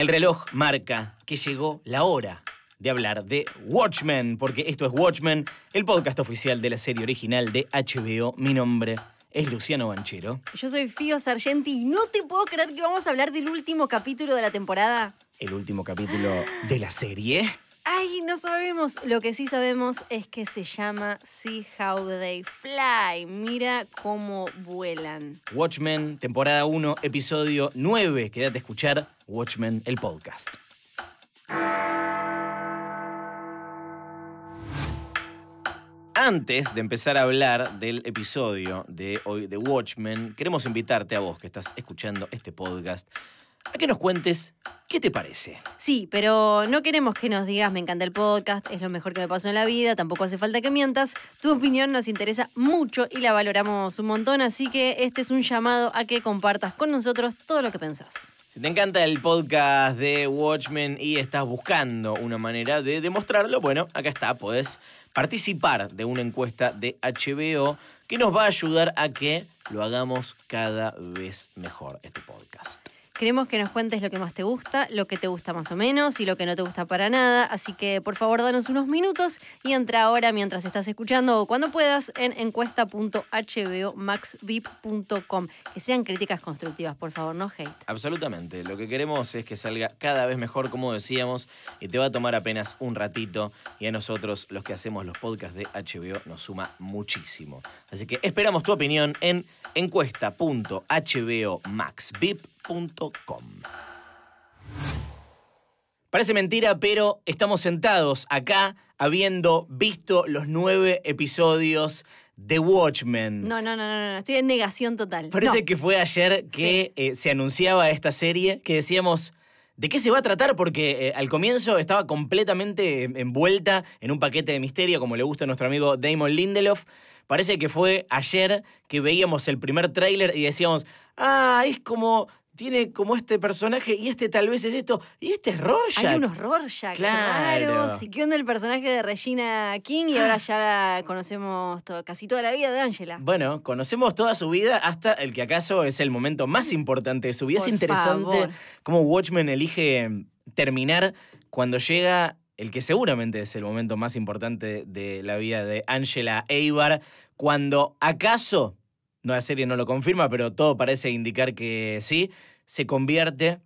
El reloj marca que llegó la hora de hablar de Watchmen, porque esto es Watchmen, el podcast oficial de la serie original de HBO. Mi nombre es Luciano Banchero. Yo soy Fío Sargenti y no te puedo creer que vamos a hablar del último capítulo de la temporada. El último capítulo de la serie. Ay, no sabemos. Lo que sí sabemos es que se llama See How They Fly. Mira cómo vuelan. Watchmen, temporada 1, episodio 9. Quédate a escuchar Watchmen, el podcast. Antes de empezar a hablar del episodio de hoy de Watchmen, queremos invitarte a vos que estás escuchando este podcast a que nos cuentes ¿Qué te parece? Sí, pero no queremos que nos digas me encanta el podcast, es lo mejor que me pasó en la vida, tampoco hace falta que mientas. Tu opinión nos interesa mucho y la valoramos un montón, así que este es un llamado a que compartas con nosotros todo lo que pensás. Si te encanta el podcast de Watchmen y estás buscando una manera de demostrarlo, bueno, acá está, podés participar de una encuesta de HBO que nos va a ayudar a que lo hagamos cada vez mejor este podcast. Queremos que nos cuentes lo que más te gusta, lo que te gusta más o menos y lo que no te gusta para nada. Así que por favor danos unos minutos y entra ahora mientras estás escuchando o cuando puedas en encuesta.hbomaxvip.com. Que sean críticas constructivas, por favor, no hate. Absolutamente. Lo que queremos es que salga cada vez mejor, como decíamos, y te va a tomar apenas un ratito. Y a nosotros, los que hacemos los podcasts de HBO, nos suma muchísimo. Así que esperamos tu opinión en encuesta.hbomaxvip.com. Parece mentira, pero estamos sentados acá habiendo visto los nueve episodios de Watchmen. No, no, no, no, estoy en negación total. Parece que fue ayer que eh, se anunciaba esta serie, que decíamos, ¿De qué se va a tratar? Porque eh, al comienzo estaba completamente envuelta en un paquete de misterio, como le gusta a nuestro amigo Damon Lindelof. Parece que fue ayer que veíamos el primer tráiler y decíamos, ah, es como tiene como este personaje y este tal vez es esto, y este es Rorschach. Hay unos Rorschach claro. Claro. qué onda el personaje de Regina King? Y ahora ya conocemos casi toda la vida de Angela. Bueno, conocemos toda su vida hasta el que acaso es el momento más mm. importante de su vida. es interesante cómo Watchmen elige mm, terminar cuando llega el que seguramente es el momento más importante de la vida de Angela Eibar, cuando acaso no, la serie no lo confirma, pero todo parece indicar que sí se convierte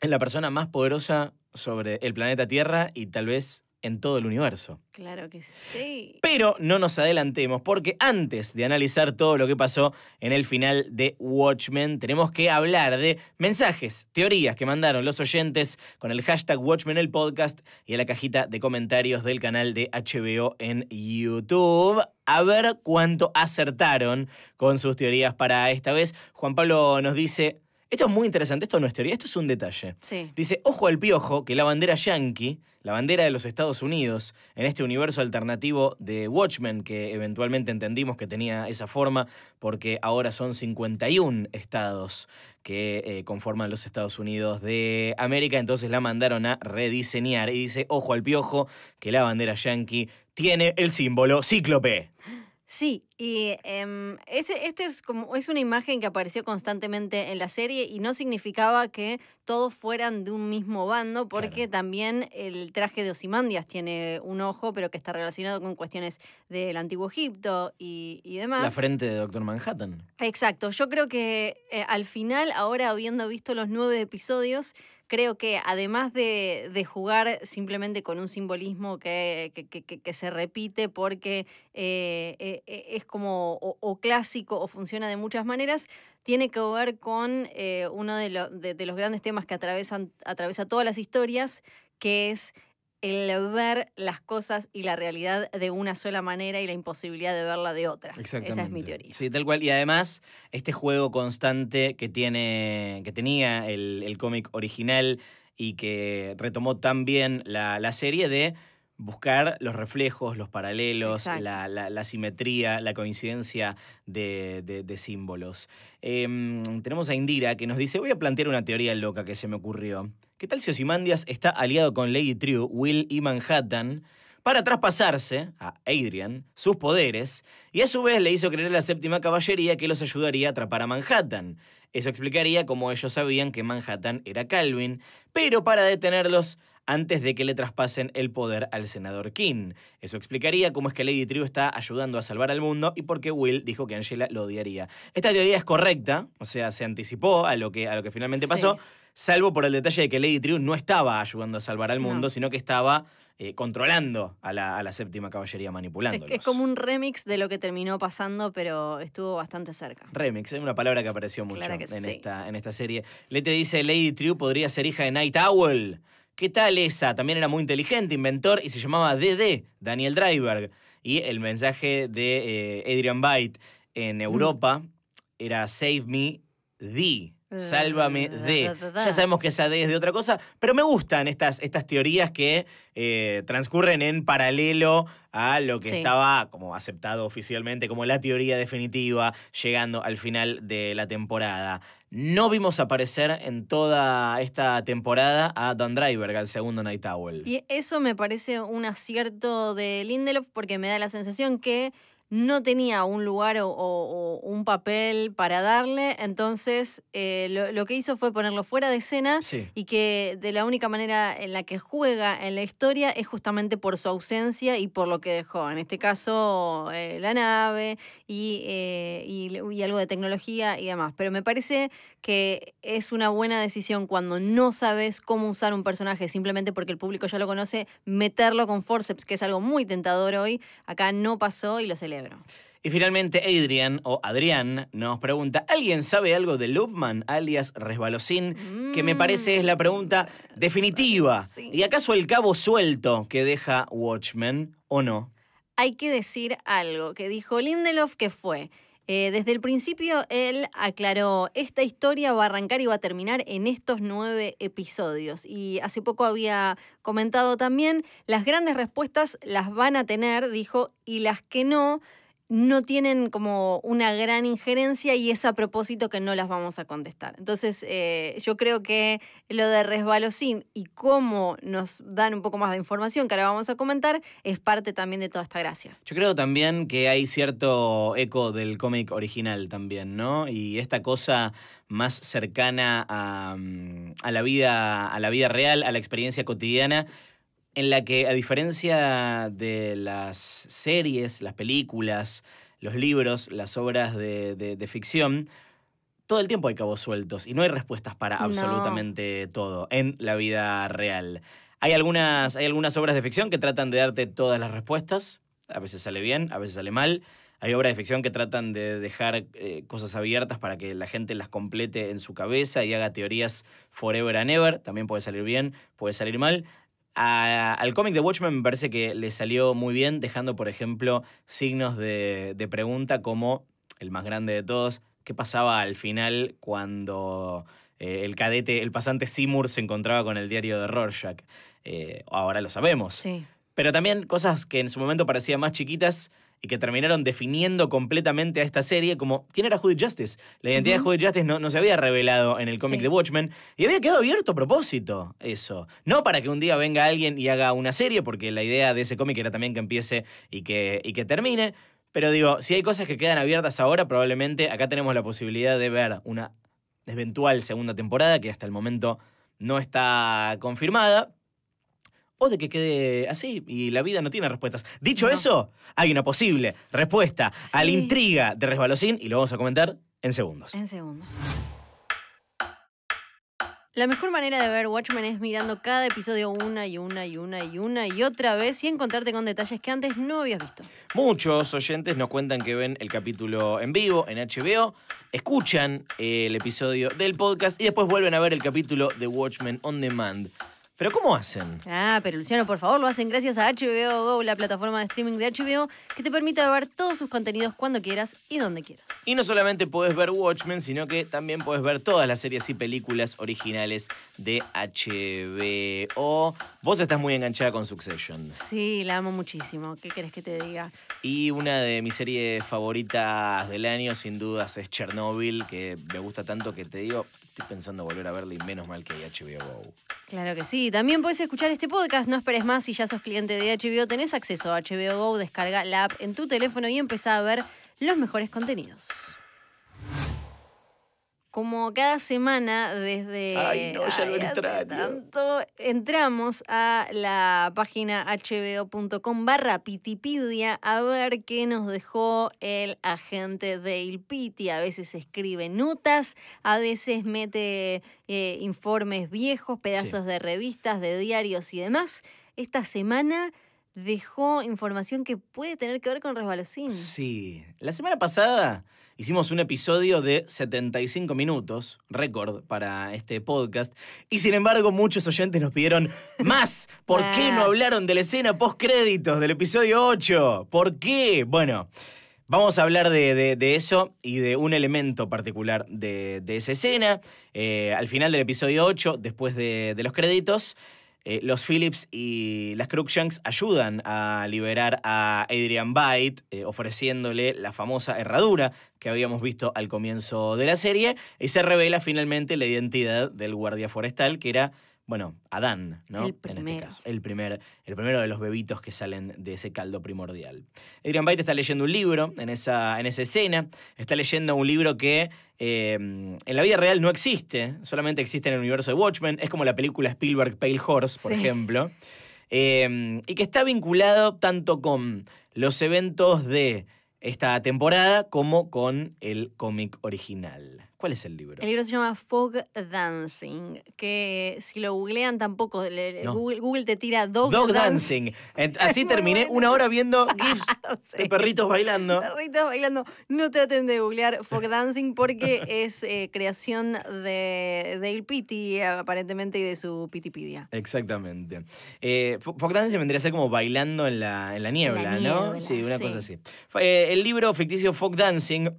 en la persona más poderosa sobre el planeta Tierra y tal vez en todo el universo. Claro que sí. Pero no nos adelantemos porque antes de analizar todo lo que pasó en el final de Watchmen, tenemos que hablar de mensajes, teorías que mandaron los oyentes con el hashtag Watchmen el podcast y a la cajita de comentarios del canal de HBO en YouTube. A ver cuánto acertaron con sus teorías para esta vez. Juan Pablo nos dice, esto es muy interesante, esto no es teoría, esto es un detalle. Dice, ojo al piojo, que la bandera yankee, la bandera de los Estados Unidos, en este universo alternativo de Watchmen, que eventualmente entendimos que tenía esa forma, porque ahora son 51 estados que eh, conforman los Estados Unidos de América, entonces la mandaron a rediseñar y dice, ojo al piojo, que la bandera yankee tiene el símbolo cíclope. Sí, y em, esta este, es como es una imagen que apareció constantemente en la serie y no significaba que todos fueran de un mismo bando, porque también el traje de Osimandias tiene un ojo, pero que está relacionado con cuestiones del antiguo Egipto y, demás. La frente de Doctor Manhattan. Exacto. Yo creo que eh, al final, ahora habiendo visto los nueve episodios, creo que además de, jugar simplemente con un simbolismo que, que, se repite porque eh, eh, eh, es como o, clásico o funciona de muchas maneras, tiene que ver con uno de, los grandes temas que atravesan, atraviesa todas las historias, que es el ver las cosas y la realidad de una sola manera y la imposibilidad de verla de otra. Exactamente. Esa es mi teoría. Sí, tal cual. Y además, este juego constante que, tiene, que tenía el, cómic original y que retomó también la serie de buscar los reflejos, los paralelos, la, la, simetría, la coincidencia de, símbolos. Em, tenemos a Indira que nos dice, voy a plantear una teoría loca que se me ocurrió. ¿Qué tal si Osimandias está aliado con Lady True, Will y Manhattan? para traspasarse a Adrian sus poderes y a su vez le hizo creer a la séptima caballería que los ayudaría a atrapar a Manhattan. Eso explicaría cómo ellos sabían que Manhattan era Calvin, pero para detenerlos antes de que le traspasen el poder al senador King. Eso explicaría cómo es que Lady Trio está ayudando a salvar al mundo y por qué Will dijo que Angela lo odiaría. Esta teoría es correcta, o sea, se anticipó a lo que, a lo que finalmente pasó, salvo por el detalle de que Lady Trio no estaba ayudando a salvar al mundo, sino que estaba eh, controlando a la, séptima caballería, manipulándolos. Es, como un remix de lo que terminó pasando, pero estuvo bastante cerca. Remix, es una palabra que apareció mucho en, esta, en esta serie. Lete dice, Lady True podría ser hija de Night Owl. ¿Qué tal esa? También era muy inteligente, inventor, y se llamaba DD, Daniel Dreiberg. Y el mensaje de eh, Adrian Byte en mm. Europa era Save me D. Sálvame D. Eh, ya sabemos que esa D es de otra cosa, pero me gustan estas, estas teorías que eh, transcurren en paralelo a lo que estaba como aceptado oficialmente como la teoría definitiva, llegando al final de la temporada. No vimos aparecer en toda esta temporada a don Driver, al segundo Night Owl. Y eso me parece un acierto de Lindelof porque me da la sensación que no tenía un lugar o, un papel para darle, entonces eh, lo, que hizo fue ponerlo fuera de escena y que de la única manera en la que juega en la historia es justamente por su ausencia y por lo que dejó, en este caso eh, la nave eh, y, y algo de tecnología y demás. Pero me parece que es una buena decisión cuando no sabes cómo usar un personaje, simplemente porque el público ya lo conoce, meterlo con forceps, que es algo muy tentador hoy. Acá no pasó y lo celebro. Y finalmente Adrian o Adrián nos pregunta, ¿alguien sabe algo de Loopman alias Resbalosín? Que me parece es la mm. pregunta definitiva. ¿Y acaso el cabo suelto que deja Watchmen o no? Hay que decir algo que dijo Lindelof que fue eh, desde el principio él aclaró, esta historia va a arrancar y va a terminar en estos nueve episodios. Y hace poco había comentado también, las grandes respuestas las van a tener, dijo, y las que no no tienen como una gran injerencia y es a propósito que no las vamos a contestar. Entonces, eh, yo creo que lo de resbalosín y cómo nos dan un poco más de información que ahora vamos a comentar es parte también de toda esta gracia. Yo creo también que hay cierto eco del cómic original también, ¿no? Y esta cosa más cercana a, mm, la vida, a la vida real, a la experiencia cotidiana en la que, a diferencia de las series, las películas, los libros, las obras de, ficción, todo el tiempo hay cabos sueltos y no hay respuestas para absolutamente todo en la vida real. Hay algunas, hay algunas obras de ficción que tratan de darte todas las respuestas. A veces sale bien, a veces sale mal. Hay obras de ficción que tratan de dejar eh, cosas abiertas para que la gente las complete en su cabeza y haga teorías forever and ever. También puede salir bien, puede salir mal al cómic de Watchmen me parece que le salió muy bien, dejando, por ejemplo, signos de, de pregunta como el más grande de todos, ¿qué pasaba al final cuando eh, el cadete, el pasante Seymour se encontraba con el diario de Rorschach? Eh, ahora lo sabemos. Sí. Pero también cosas que en su momento parecían más chiquitas y que terminaron definiendo completamente a esta serie como quién era Judy Justice. La identidad de Judith Justice no, no, se había revelado en el cómic de Watchmen y había quedado abierto a propósito eso. No para que un día venga alguien y haga una serie, porque la idea de ese cómic era también que empiece y que, y que termine. Pero digo, si hay cosas que quedan abiertas ahora, probablemente acá tenemos la posibilidad de ver una eventual segunda temporada que hasta el momento no está confirmada, o de que quede así y la vida no tiene respuestas. Dicho eso, hay una posible respuesta a la intriga de Resbalosín y lo vamos a comentar en segundos. En segundos. La mejor manera de ver Watchmen es mirando cada episodio una y una y una y una y otra vez y encontrarte con detalles que antes no habías visto. Muchos oyentes nos cuentan que ven el capítulo en vivo en HBO, escuchan el episodio del podcast y después vuelven a ver el capítulo de Watchmen on Demand. ¿Pero cómo hacen? Ah, pero Luciano, por favor, lo hacen gracias a HBO Go, la plataforma de streaming de HBO, que te permite ver todos sus contenidos cuando quieras y donde quieras. Y no solamente puedes ver Watchmen, sino que también puedes ver todas las series y películas originales de HBO. Vos estás muy enganchada con Succession. Sí, la amo muchísimo. ¿Qué querés que te diga? Y una de mis series favoritas del año, sin dudas, es Chernobyl, que me gusta tanto que te digo, Estoy pensando volver a verla y menos mal que HBO Go. Claro que sí. También puedes escuchar este podcast. No esperes más si ya sos cliente de HBO. Tenés acceso a HBO Go. Descarga la app en tu teléfono y empezá a ver los mejores contenidos como cada semana desde... Ay, no, ya lo extraño. Tanto, entramos a la página hbo.com barra pitipidia a ver qué nos dejó el agente de Ilpiti. A veces escribe notas, a veces mete eh, informes viejos, pedazos de revistas, de diarios y demás. Esta semana dejó información que puede tener que ver con Resbalosín. Sí, la semana pasada Hicimos un episodio de 75 minutos, récord para este podcast, y sin embargo muchos oyentes nos pidieron más. ¿Por qué no ah. hablaron de la escena post créditos del episodio 8? ¿Por qué? Bueno. Vamos a hablar de, eso y de un elemento particular de, esa escena. Eh, al final del episodio 8, después de, los créditos, eh, los Phillips y las Cruikshanks ayudan a liberar a Adrian Byte, eh, ofreciéndole la famosa herradura que habíamos visto al comienzo de la serie, y se revela finalmente la identidad del guardia forestal, que era bueno, Adán, ¿no? El primero. En este caso, el, el primero de los bebitos que salen de ese caldo primordial. Adrian Byte está leyendo un libro en esa, en esa escena, está leyendo un libro que em, en la vida real no existe, solamente existe en el universo de Watchmen, es como la película Spielberg Pale Horse, por ejemplo, em, y que está vinculado tanto con los eventos de esta temporada como con el cómic original. ¿Cuál es el libro? El libro se llama Fog Dancing, que si lo googlean tampoco, Google, te tira Dog, Dancing. Así terminé una hora viendo GIFs de perritos bailando. Perritos bailando. No traten de googlear Fog Dancing porque es eh, creación de Dale Pitti, aparentemente, y de su Pitipedia. Exactamente. Eh, Fog Dancing vendría a ser como bailando en la, niebla, ¿no? sí, una cosa así. Eh, el libro ficticio Fog Dancing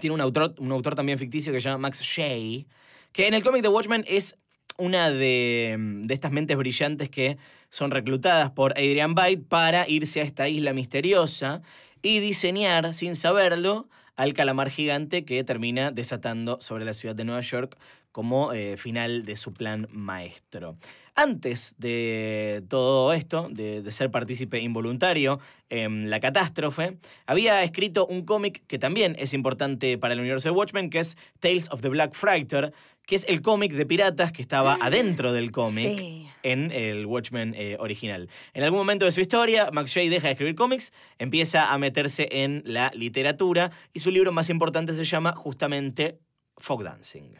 tiene un autor, un autor también ficticio que se llama Max Shea, que en el cómic de Watchmen es una de, estas mentes brillantes que son reclutadas por Adrian Byte para irse a esta isla misteriosa y diseñar, sin saberlo, al calamar gigante que termina desatando sobre la ciudad de Nueva York como eh, final de su plan maestro. Antes de todo esto, de, ser partícipe involuntario en la catástrofe, había escrito un cómic que también es importante para el universo de Watchmen, que es Tales of the Black Fractor, que es el cómic de piratas que estaba ah, adentro del cómic en el Watchmen eh, original. En algún momento de su historia, McShay deja de escribir cómics, empieza a meterse en la literatura y su libro más importante se llama justamente Fog Dancing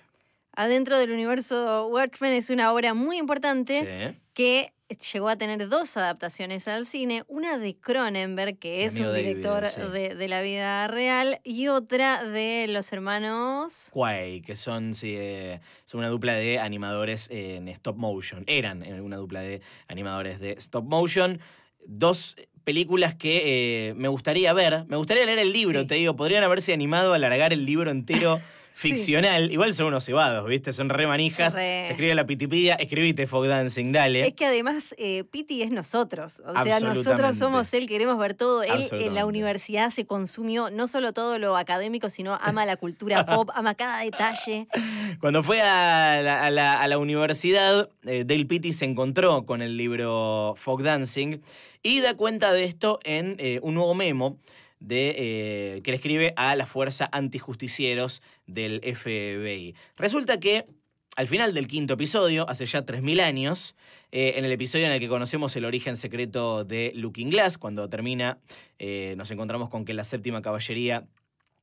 adentro del universo Watchmen es una obra muy importante que llegó a tener dos adaptaciones al cine, una de Cronenberg, que es un director de, la vida real, y otra de los hermanos... Quay, que son, eh, una dupla de animadores en stop motion, eran eh, una dupla de animadores de stop motion, dos películas que eh, me gustaría ver, me gustaría leer el libro, te digo, podrían haberse animado a alargar el libro entero. ficcional. Igual son unos cebados, ¿viste? Son re manijas. Se escribe la pitipidia, escribite folk dancing, dale. Es que además eh, Pitti es nosotros. O sea, nosotros somos él, queremos ver todo. Él en eh, la universidad se consumió no solo todo lo académico, sino ama la cultura pop, ama cada detalle. Cuando fue a la, universidad, eh, Dale Pitti se encontró con el libro Folk Dancing y da cuenta de esto en un nuevo memo de, eh, que le escribe a la fuerza antijusticieros del FBI. Resulta que al final del quinto episodio, hace ya 3.000 años, eh, en el episodio en el que conocemos el origen secreto de Looking Glass, cuando termina, eh, nos encontramos con que la séptima caballería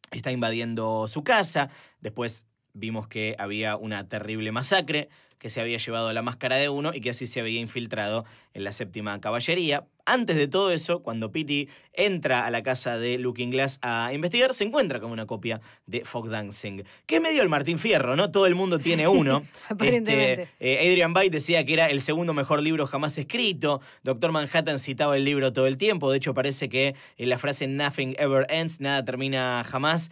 está invadiendo su casa, después vimos que había una terrible masacre, que se había llevado la máscara de uno y que así se había infiltrado en la séptima caballería. Antes de todo eso, cuando Pity entra a la casa de Looking Glass a investigar, se encuentra con una copia de Fog Dancing, que me medio el Martín Fierro, ¿no? Todo el mundo tiene uno. Este, aparentemente. Eh, Adrian Byte decía que era el segundo mejor libro jamás escrito. Doctor Manhattan citaba el libro todo el tiempo. De hecho, parece que en eh, la frase Nothing ever ends, nada termina jamás,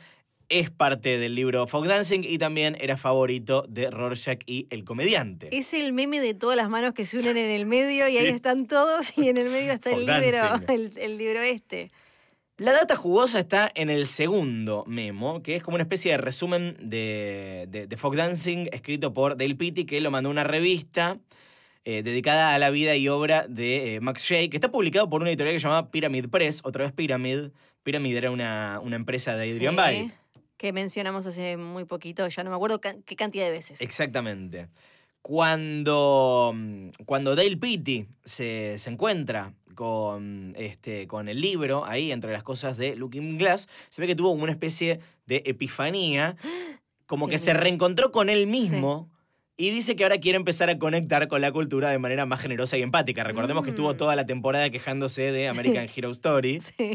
es parte del libro Folk Dancing y también era favorito de Rorschach y El Comediante. Es el meme de todas las manos que se unen en el medio y ahí están todos y en el medio está el libro, el, libro este. La data jugosa está en el segundo memo, que es como una especie de resumen de, de, folk dancing escrito por Dale Pitti, que lo mandó una revista eh, dedicada a la vida y obra de eh, Max Shea, que está publicado por una editorial que se llama Pyramid Press, otra vez Pyramid. Pyramid era una, empresa de Adrian Bay que mencionamos hace muy poquito, ya no me acuerdo qué cantidad de veces. Exactamente. Cuando, mm, cuando Dale Pitti se, encuentra con, este, con el libro, ahí entre las cosas de Looking Glass, se ve que tuvo una especie de epifanía, como que se reencontró con él mismo. Y dice que ahora quiere empezar a conectar con la cultura de manera más generosa y empática. Recordemos que estuvo mm. toda la temporada quejándose de American Hero Story.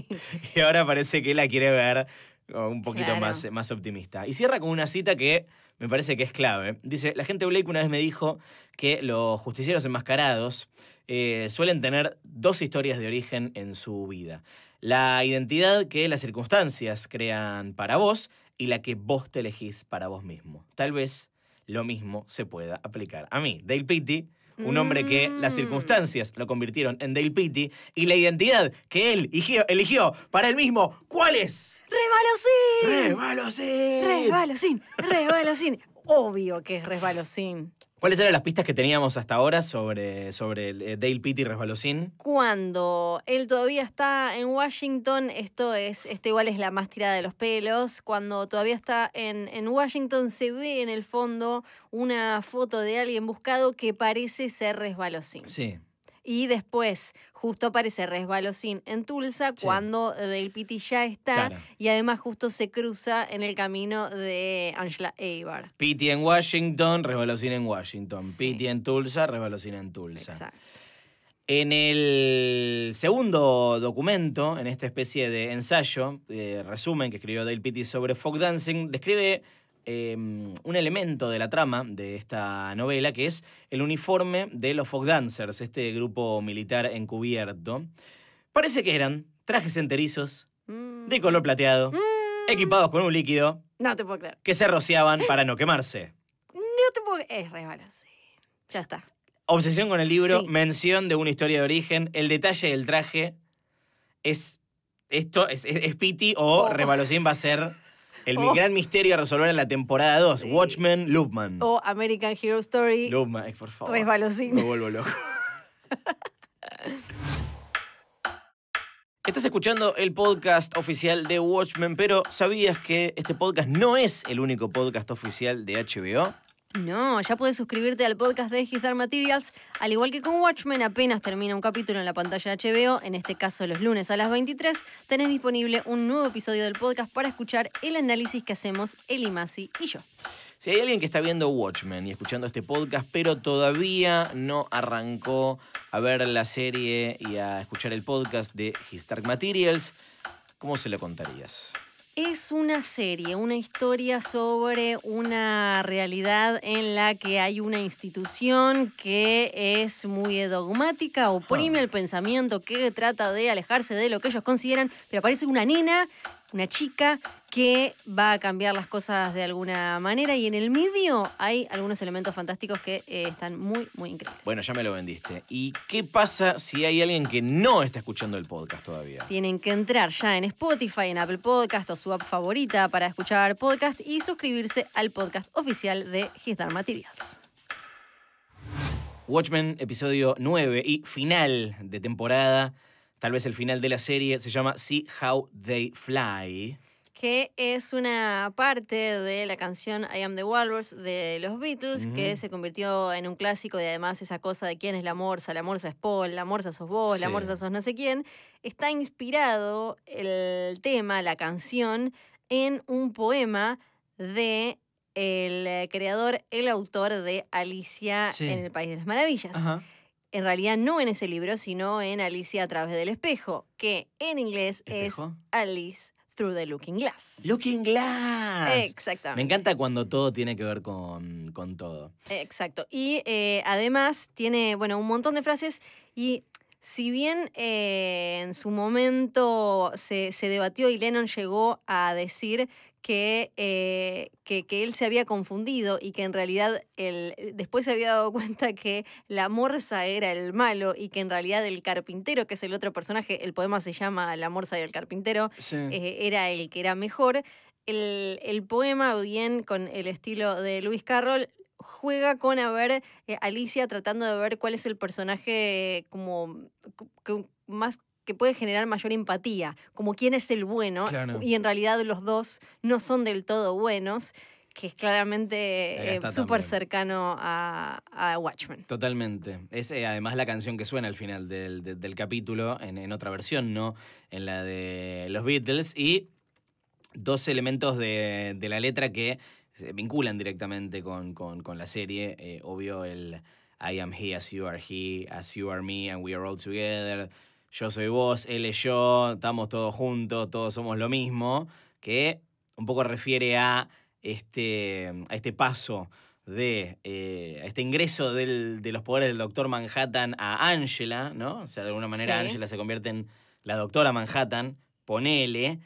Y ahora parece que la quiere ver un poquito más, más optimista. Y cierra con una cita que me parece que es clave. Dice, la gente Blake una vez me dijo que los justicieros enmascarados eh, suelen tener dos historias de origen en su vida. La identidad que las circunstancias crean para vos y la que vos te elegís para vos mismo. Tal vez lo mismo se pueda aplicar a mí, Dale Pitti, un hombre que las mm. circunstancias lo convirtieron en Dale Pitti y la identidad que él eligió, para él mismo, ¿cuál es? ¡Resbalosín! ¡Resbalosín! ¡Resbalosín! ¡Rebalosín! Obvio que es resbalosín. ¿Cuáles eran las pistas que teníamos hasta ahora sobre, sobre eh, Dale Pitt y Resbalosín? Cuando él todavía está en Washington, esto es, esto igual es la más tirada de los pelos, cuando todavía está en, en Washington se ve en el fondo una foto de alguien buscado que parece ser Resbalosín. Sí y después justo aparece Resbalosín en Tulsa cuando Del Piti ya está y además justo se cruza en el camino de Angela Eibar. Piti en Washington, Resbalosín en Washington. Sí. en Tulsa, Resbalosín en Tulsa. En el segundo documento, en esta especie de ensayo, resumen que escribió Dale Pitti sobre folk dancing, describe Em, un elemento de la trama de esta novela que es el uniforme de los Folk Dancers, este grupo militar encubierto. Parece que eran trajes enterizos mm. de color plateado, mm. equipados con un líquido. No te puedo creer. Que se rociaban para no quemarse. No te puedo Es sí. Ya está. Obsesión con el libro, mención de una historia de origen, el detalle del traje es. Esto es, pity Piti o oh. va a ser el oh. gran misterio a resolver en la temporada 2. Watchmen, Loopman. O American Hero Story. Loopman, por favor. Me vuelvo loco. Estás escuchando el podcast oficial de Watchmen, pero ¿sabías que este podcast no es el único podcast oficial de HBO? No, ya puedes suscribirte al podcast de His Dark Materials, al igual que con Watchmen apenas termina un capítulo en la pantalla HBO, en este caso los lunes a las 23, tenés disponible un nuevo episodio del podcast para escuchar el análisis que hacemos Eli Masi y yo. Si hay alguien que está viendo Watchmen y escuchando este podcast, pero todavía no arrancó a ver la serie y a escuchar el podcast de His Dark Materials, ¿cómo se lo contarías? Es una serie, una historia sobre una realidad en la que hay una institución que es muy dogmática, oprime el pensamiento, que trata de alejarse de lo que ellos consideran, pero aparece una nena una chica que va a cambiar las cosas de alguna manera y en el medio hay algunos elementos fantásticos que eh, están muy, muy increíbles. Bueno, ya me lo vendiste. ¿Y qué pasa si hay alguien que no está escuchando el podcast todavía? Tienen que entrar ya en Spotify, en Apple Podcast o su app favorita para escuchar podcast y suscribirse al podcast oficial de His Materials. Watchmen, episodio 9 y final de temporada. Tal vez el final de la serie se llama See How They Fly. Que es una parte de la canción I Am the Walrus de los Beatles, que se convirtió en un clásico y además esa cosa de quién es la morsa, la morsa es Paul, la morsa sos vos, la morsa sos no sé quién. Está inspirado el tema, la canción, en un poema de el creador, el autor de Alicia en el País de las Maravillas en realidad no en ese libro, sino en Alicia a través del espejo, que en inglés es Alice Through the Looking Glass. Looking Glass. Exactamente. Me encanta cuando todo tiene que ver con, todo. Exacto. Y eh, además tiene, bueno, un montón de frases y si bien eh, en su momento se, se, debatió y Lennon llegó a decir que, eh, que, que, él se había confundido y que en realidad él, eh, después se había dado cuenta que la morsa era el malo y que en realidad el carpintero, que es el otro personaje, el poema se llama La morsa y el carpintero, eh, era el que era mejor. El, poema, bien con el estilo de Luis Carroll, juega con a ver Alicia tratando de ver cuál es el personaje como que más que puede generar mayor empatía, como quién es el bueno, y en realidad los dos no son del todo buenos que es claramente eh, súper cercano a, Watchmen. Totalmente. Es eh, además la canción que suena al final del, capítulo, en, otra versión, ¿no? En la de los Beatles. Y dos elementos de, la letra que se vinculan directamente con, la serie. Eh, obvio, el I am he as you are he, as you are me, and we are all together yo soy vos, él y yo, estamos todos juntos, todos somos lo mismo, que un poco refiere a este, a este paso de eh, este ingreso de los poderes del doctor Manhattan a Angela, ¿no? O sea, de alguna manera Angela se convierte en la doctora Manhattan, ponele,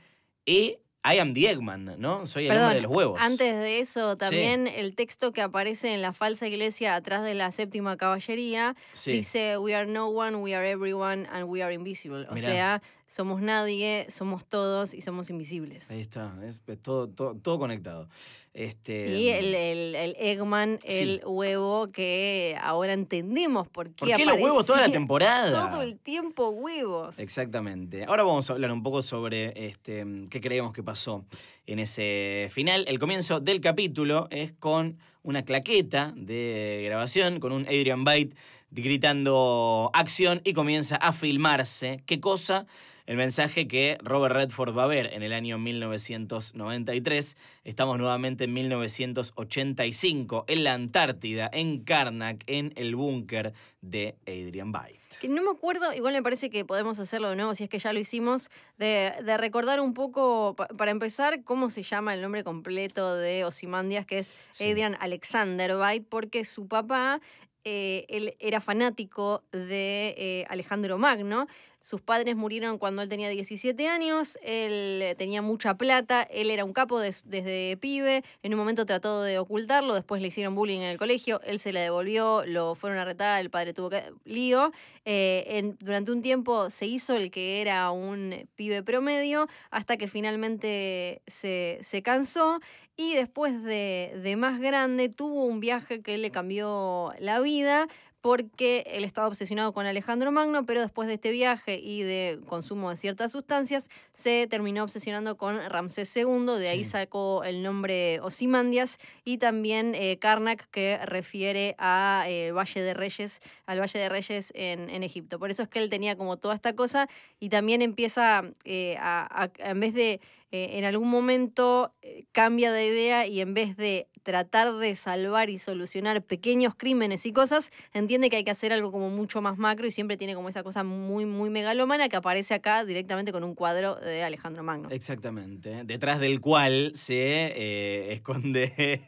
y I am the Eggman, ¿no? Soy el hombre de los huevos. Antes de eso, también el texto que aparece en la falsa iglesia atrás de la séptima caballería dice: We are no one, we are everyone, and we are invisible. O sea, somos nadie, somos todos y somos invisibles. Ahí está, es todo, todo, conectado. Este, y mm, el, Eggman, el huevo que ahora entendemos por qué. ¿Por qué los huevos toda la temporada? Todo el tiempo huevos. Exactamente. Ahora vamos a hablar un poco sobre este, qué creemos que pasó en ese final. El comienzo del capítulo es con una claqueta de grabación, con un Adrian Byte gritando acción y comienza a filmarse. ¿Qué cosa? El mensaje que Robert Redford va a ver en el año 1993. Estamos nuevamente en 1985, en la Antártida, en Karnak, en el búnker de Adrian Byte. no me acuerdo, igual me parece que podemos hacerlo de nuevo, si es que ya lo hicimos, de, recordar un poco, para empezar, cómo se llama el nombre completo de Osimandias, que es Adrian Alexander Byte, porque su papá eh, él era fanático de eh, Alejandro Magno. Sus padres murieron cuando él tenía 17 años, él tenía mucha plata, él era un capo desde pibe, en un momento trató de ocultarlo, después le hicieron bullying en el colegio, él se la devolvió, lo fueron a retar, el padre tuvo que... lío. Eh, en, durante un tiempo se hizo el que era un pibe promedio, hasta que finalmente se, cansó y después de, de, más grande tuvo un viaje que le cambió la vida, porque él estaba obsesionado con Alejandro Magno, pero después de este viaje y de consumo de ciertas sustancias, se terminó obsesionando con Ramsés II, de ahí sacó el nombre Osimandias, y también eh, Karnak, que refiere a eh, Valle de Reyes, al Valle de Reyes en, Egipto. Por eso es que él tenía como toda esta cosa, y también empieza eh, a, en vez de eh, en algún momento eh, cambia de idea y en vez de tratar de salvar y solucionar pequeños crímenes y cosas, entiende que hay que hacer algo como mucho más macro y siempre tiene como esa cosa muy, muy megalomana que aparece acá directamente con un cuadro de Alejandro Magno. Exactamente, detrás del cual se eh, esconde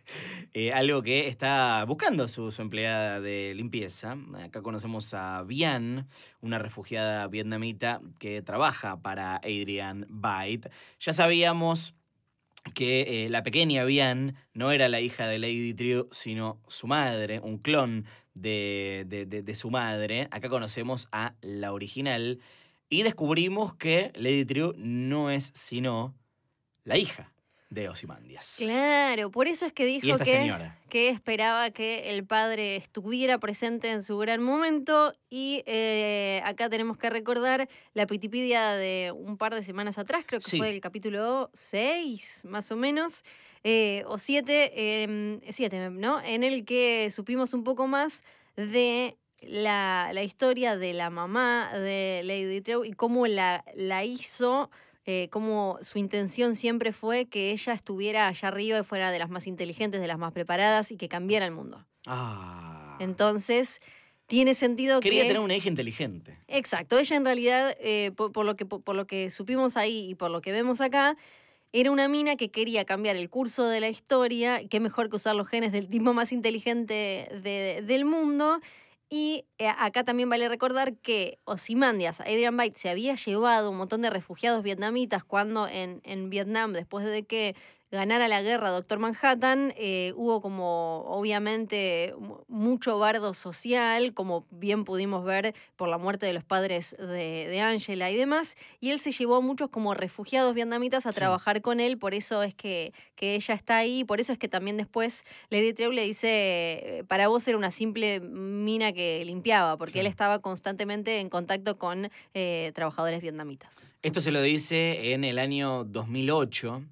algo que está buscando su, su empleada de limpieza. Acá conocemos a Bian, una refugiada vietnamita que trabaja para Adrian Byte. Ya sabíamos que eh, la pequeña Vian no era la hija de Lady Trio, sino su madre, un clon de, su madre. Acá conocemos a la original y descubrimos que Lady Trio no es sino la hija de Osimandias. Claro, por eso es que dijo que, que, esperaba que el padre estuviera presente en su gran momento y eh, acá tenemos que recordar la pitipidia de un par de semanas atrás, creo que fue el capítulo 6 más o menos, eh, o 7, 7, em, ¿no? En el que supimos un poco más de la, historia de la mamá de Lady Treu y cómo la, la hizo eh, como su intención siempre fue que ella estuviera allá arriba y fuera de las más inteligentes, de las más preparadas y que cambiara el mundo. Ah. Entonces, tiene sentido que... Quería tener una hija inteligente. Exacto, ella en realidad, eh, por, lo que, por, lo que supimos ahí y por lo que vemos acá, era una mina que quería cambiar el curso de la historia, qué mejor que usar los genes del tipo más inteligente del mundo. Y eh, acá también vale recordar que Osimandias, Adrian Byte, se había llevado un montón de refugiados vietnamitas cuando en, en Vietnam, después de que ganara la guerra Doctor Manhattan, eh, hubo como obviamente mucho bardo social, como bien pudimos ver por la muerte de los padres de Ángela y demás, y él se llevó a muchos como refugiados vietnamitas a trabajar con él, por eso es que, ella está ahí, por eso es que también después Lady Treu le dice, eh, para vos era una simple mina que limpiaba, porque él estaba constantemente en contacto con eh, trabajadores vietnamitas. Esto se lo dice en el año 2008.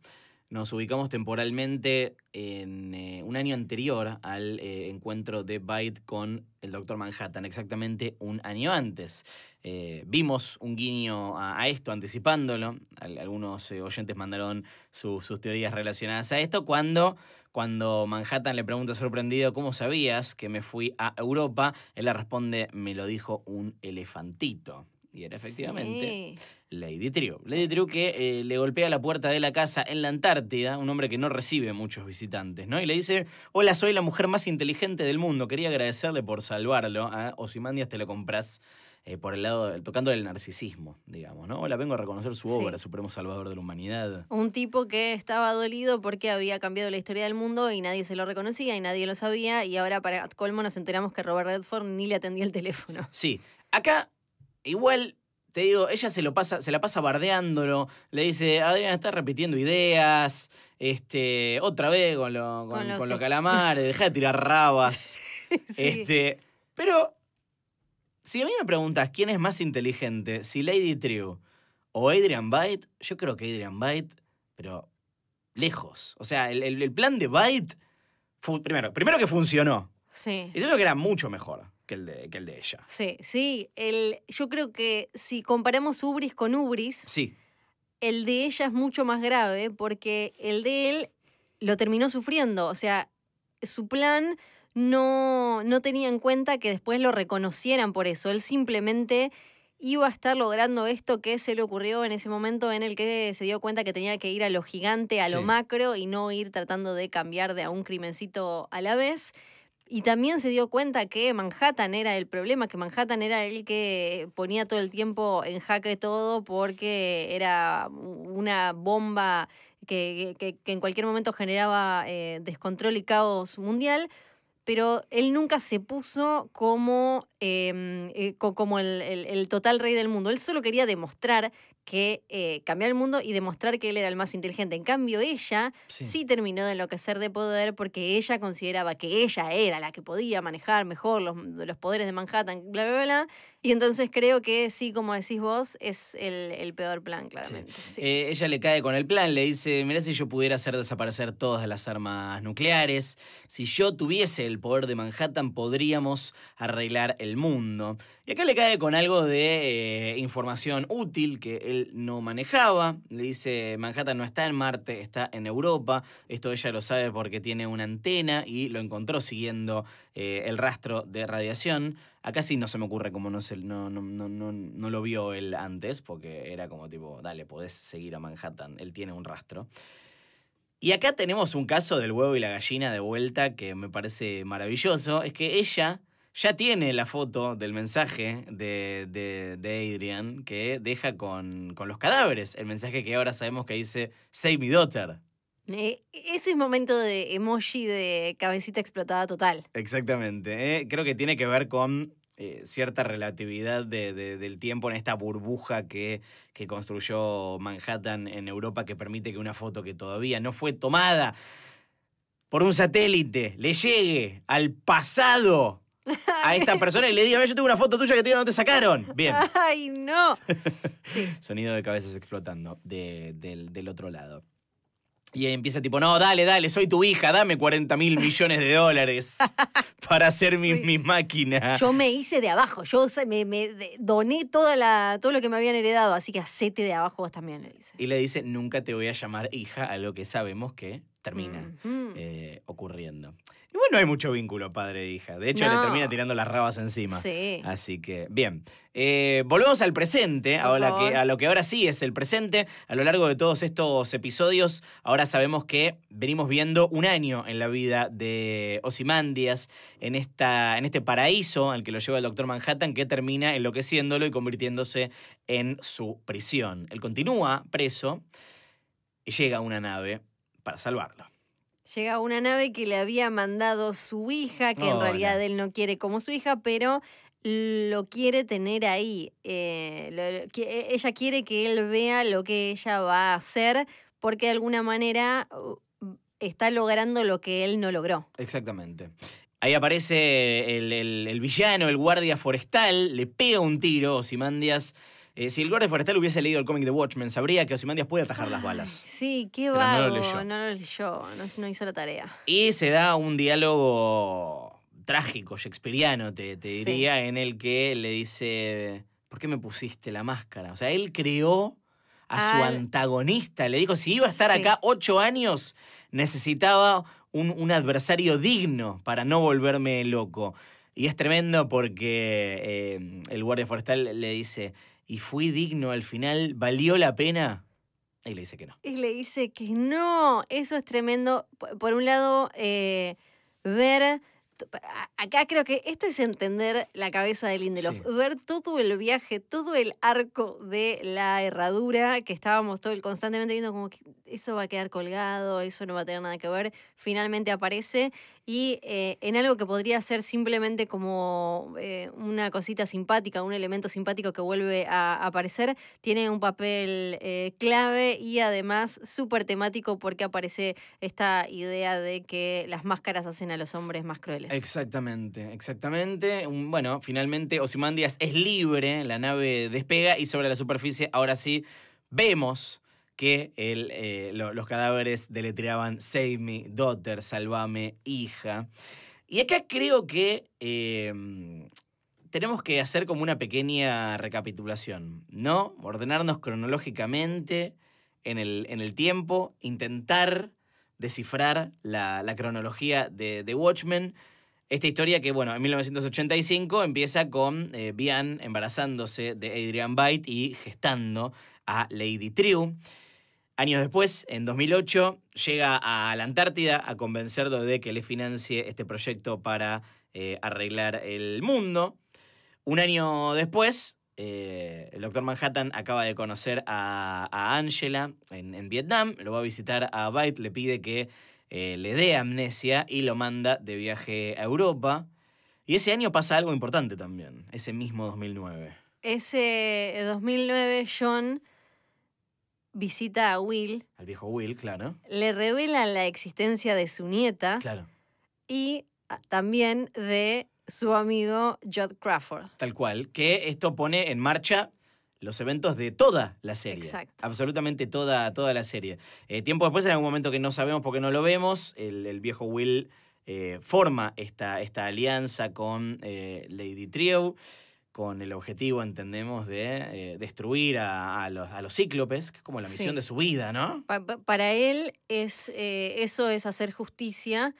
Nos ubicamos temporalmente en eh, un año anterior al eh, encuentro de Byte con el Dr. Manhattan, exactamente un año antes. Eh, vimos un guiño a, esto, anticipándolo. algunos oyentes mandaron sus teorías relacionadas a esto. Cuando, cuando Manhattan le pregunta sorprendido, ¿cómo sabías que me fui a Europa? Él le responde, me lo dijo un elefantito. Y era efectivamente Lady Trio. Lady Trio que eh, le golpea la puerta de la casa en la Antártida, un hombre que no recibe muchos visitantes, ¿no? Y le dice, hola, soy la mujer más inteligente del mundo, quería agradecerle por salvarlo. A ¿ah? Osimandias te lo compras eh, por el lado, tocando el narcisismo, digamos, ¿no? Hola, vengo a reconocer su obra, Supremo Salvador de la Humanidad. Un tipo que estaba dolido porque había cambiado la historia del mundo y nadie se lo reconocía y nadie lo sabía y ahora para colmo nos enteramos que Robert Redford ni le atendía el teléfono. Sí, acá igual te digo, ella se lo pasa, se la pasa bardeándolo, le dice, Adriana, está repitiendo ideas, este, otra vez con lo, con, calamares, deja de tirar rabas. Este, pero si a mí me preguntas quién es más inteligente, si Lady True o Adrian Byte, yo creo que Adrian Byte, pero lejos. O sea, el, plan de Byte, primero, primero que funcionó. Sí. Y yo creo que era mucho mejor que el de, ella. Sí, sí. yo creo que si comparamos Ubris con Ubris, sí. el de ella es mucho más grave porque el de él lo terminó sufriendo. O sea, su plan no, no tenía en cuenta que después lo reconocieran por eso. Él simplemente iba a estar logrando esto que se le ocurrió en ese momento en el que se dio cuenta que tenía que ir a lo gigante, a lo macro y no ir tratando de cambiar de a un crimencito a la vez. Y también se dio cuenta que Manhattan era el problema, que Manhattan era el que ponía todo el tiempo en jaque todo porque era una bomba que, en cualquier momento generaba eh, descontrol y caos mundial pero él nunca se puso como, em, eh, como el, total rey del mundo. Él solo quería demostrar que eh, cambiar el mundo y demostrar que él era el más inteligente. En cambio, ella sí. terminó de enloquecer de poder porque ella consideraba que ella era la que podía manejar mejor los, poderes de Manhattan, bla, bla, bla, y entonces creo que sí, como decís vos, es el, peor plan, claramente. Eh, ella le cae con el plan, le dice, mirá si yo pudiera hacer desaparecer todas las armas nucleares, si yo tuviese el poder de Manhattan podríamos arreglar el mundo. Y acá le cae con algo de eh, información útil que él no manejaba, le dice, Manhattan no está en Marte, está en Europa, esto ella lo sabe porque tiene una antena y lo encontró siguiendo eh, el rastro de radiación. Acá sí no se me ocurre cómo no, no, no, no, no, lo vio él antes, porque era como tipo, dale, podés seguir a Manhattan, él tiene un rastro. Y acá tenemos un caso del huevo y la gallina de vuelta que me parece maravilloso, es que ella ya tiene la foto del mensaje de, de, Adrian que deja con, los cadáveres, el mensaje que ahora sabemos que dice, Save my daughter, eh, e-, ese es momento de emoji de cabecita explotada total. Exactamente. ¿eh? Creo que tiene que ver con eh, cierta relatividad del tiempo en esta burbuja que, construyó Manhattan en Europa que permite que una foto que todavía no fue tomada por un satélite le llegue al pasado a esta persona y le diga, yo tengo una foto tuya que todavía no te sacaron. Bien. Ay, no. Sonido de cabezas explotando del otro lado. Y empieza tipo, no, dale, dale, soy tu hija, dame 40 mil millones de dólares para hacer mi, máquina. Yo me hice de abajo, yo me, doné toda la, todo lo que me habían heredado, así que hacete de abajo vos también, le dice. Y le dice, nunca te voy a llamar hija, a lo que sabemos que termina eh, ocurriendo. Y bueno, hay mucho vínculo padre e hija. De hecho, le termina tirando las rabas encima. Sí. Así que, bien. Eh, volvemos al presente, a, lo que ahora sí es el presente. A lo largo de todos estos episodios, ahora sabemos que venimos viendo un año en la vida de Osimandias, en, en este paraíso al que lo lleva el Doctor Manhattan, que termina enloqueciéndolo y convirtiéndose en su prisión. Él continúa preso y llega a una nave salvarlo. Llega una nave que le había mandado su hija, que en oh, realidad él no quiere como su hija, pero lo quiere tener ahí. Eh, que, ella quiere que él vea lo que ella va a hacer, porque de alguna manera uh, está logrando lo que él no logró. Exactamente. Ahí aparece el, el villano, el guardia forestal, le pega un tiro, Simandias eh, si el guardia Forestal hubiese leído el cómic de Watchmen, sabría que Ozymandias puede atajar las balas. Sí, qué va. No lo leyó, no, lo leyó no, hizo la tarea. Y se da un diálogo trágico, shakespeariano, te, diría, en el que le dice, ¿por qué me pusiste la máscara? O sea, él creó a su antagonista. Le dijo, si iba a estar acá ocho años, necesitaba un, adversario digno para no volverme loco. Y es tremendo porque eh, el guardia forestal le dice, y fui digno al final, ¿valió la pena? Y le dice que no. Y le dice que no, eso es tremendo. Por un lado, eh, ver, acá creo que esto es entender la cabeza de Lindelof, ver todo el viaje, todo el arco de la herradura que estábamos todo el, constantemente viendo como que eso va a quedar colgado, eso no va a tener nada que ver, finalmente aparece y eh, en algo que podría ser simplemente como eh, una cosita simpática, un elemento simpático que vuelve a aparecer, tiene un papel eh, clave y además súper temático porque aparece esta idea de que las máscaras hacen a los hombres más crueles. Exactamente, exactamente. Bueno, finalmente Díaz es libre, la nave despega y sobre la superficie ahora sí vemos que el, eh, los cadáveres deletreaban Save Me, Daughter, Salvame, Hija. Y acá creo que em, tenemos que hacer como una pequeña recapitulación, ¿no? Ordenarnos cronológicamente en el, en el tiempo, intentar descifrar la, cronología de, de, Watchmen. Esta historia que, bueno, en 1985 empieza con Bian eh, embarazándose de Adrian Byte y gestando a Lady True. Años después, en 2008, llega a la Antártida a convencerlo de que le financie este proyecto para eh, arreglar el mundo. Un año después, eh, el doctor Manhattan acaba de conocer a, Angela en, Vietnam, lo va a visitar a Byte, le pide que eh, le dé amnesia y lo manda de viaje a Europa. Y ese año pasa algo importante también, ese mismo 2009. Ese 2009 John visita a Will. Al viejo Will, claro. Le revela la existencia de su nieta. Claro. Y ah, también de su amigo Judd Crawford. Tal cual, que esto pone en marcha los eventos de toda la serie. Exacto. Absolutamente toda, toda la serie. Eh, tiempo después, en algún momento que no sabemos porque no lo vemos, el, viejo Will eh, forma esta, esta alianza con eh, Lady Trio con el objetivo, entendemos, de eh, destruir a, los, cíclopes, que es como la misión de su vida, ¿no? para él es, eh, eso es hacer justicia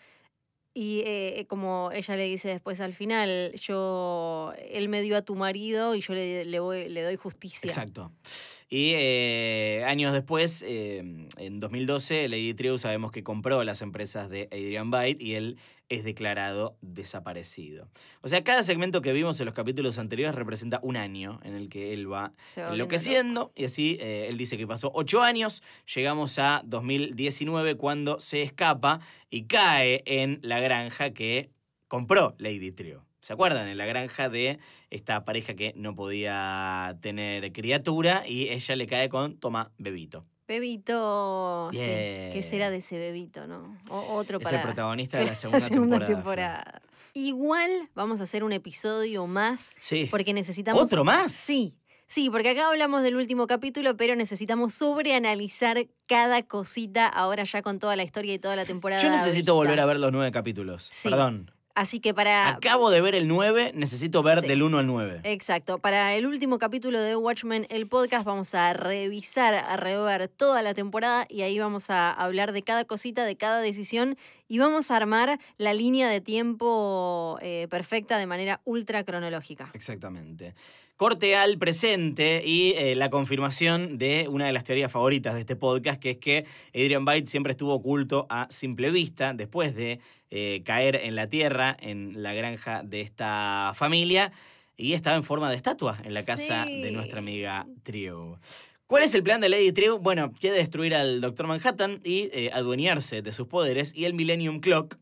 y eh, como ella le dice después al final, yo, él me dio a tu marido y yo le, doy justicia. Exacto. Y años después, en 2012, Lady Triu sabemos que compró las empresas de Adrian Byte y él es declarado desaparecido. O sea, cada segmento que vimos en los capítulos anteriores representa un año en el que él va, enloqueciendo y así eh, él dice que pasó ocho años, llegamos a 2019 cuando se escapa y cae en la granja que compró Lady Trio. ¿Se acuerdan? En la granja de esta pareja que no podía tener criatura y ella le cae con, toma, bebito. Bebito, sí. ¿Qué será de ese bebito, no? O, otro para... protagonista de la segunda, temporada. Igual vamos a hacer un episodio más. Sí. Porque necesitamos... ¿Otro más? Sí. Sí, porque acá hablamos del último capítulo, pero necesitamos sobreanalizar cada cosita ahora ya con toda la historia y toda la temporada. Yo necesito volver a ver los nueve capítulos. Perdón. Así que para. Acabo de ver el 9, necesito ver del 1 al 9. Exacto. Para el último capítulo de Watchmen, el podcast, vamos a revisar, a rever toda la temporada y ahí vamos a hablar de cada cosita, de cada decisión y vamos a armar la línea de tiempo eh, perfecta de manera ultra cronológica. Exactamente. Corte al presente y eh, la confirmación de una de las teorías favoritas de este podcast, que es que Adrian Byte siempre estuvo oculto a simple vista después de eh, caer en la tierra, en la granja de esta familia y estaba en forma de estatua en la casa de nuestra amiga Trio. ¿Cuál es el plan de Lady Trio? Bueno, quiere destruir al Doctor Manhattan y eh, adueñarse de sus poderes y el Millennium Clock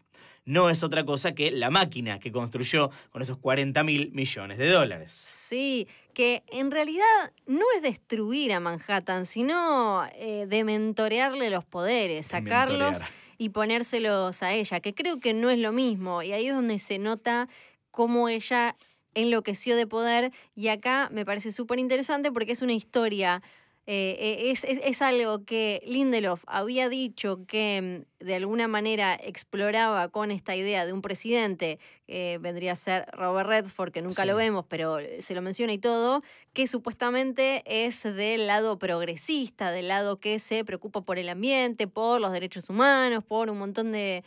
no es otra cosa que la máquina que construyó con esos 40 mil millones de dólares. Sí, que en realidad no es destruir a Manhattan, sino de eh, dementorearle los poderes, sacarlos y ponérselos a ella, que creo que no es lo mismo. Y ahí es donde se nota cómo ella enloqueció de poder. Y acá me parece súper interesante porque es una historia eh, eh, es, algo que Lindelof había dicho que mm, de alguna manera exploraba con esta idea de un presidente, que vendría a ser Robert Redford, que nunca lo vemos, pero eh, se lo menciona y todo, que supuestamente es del lado progresista, del lado que se preocupa por el ambiente, por los derechos humanos, por un montón de,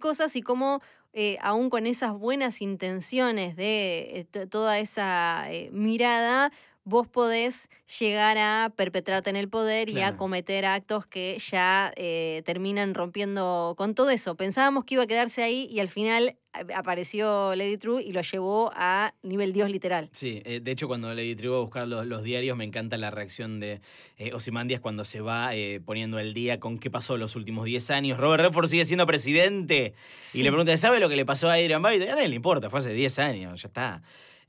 cosas y cómo aún con esas buenas intenciones de toda esa mirada, vos podés llegar a perpetrarte en el poder y a cometer actos que ya eh, terminan rompiendo con todo eso. Pensábamos que iba a quedarse ahí y al final apareció Lady True y lo llevó a nivel dios literal. Sí, eh, de hecho cuando Lady True va a buscar los, diarios me encanta la reacción de eh, Osimandias cuando se va poniendo el día con qué pasó los últimos 10 años. Robert Redford sigue siendo presidente y le pregunta, ¿sabe lo que le pasó a Adrian Biden? A nadie le importa, fue hace 10 años, ya está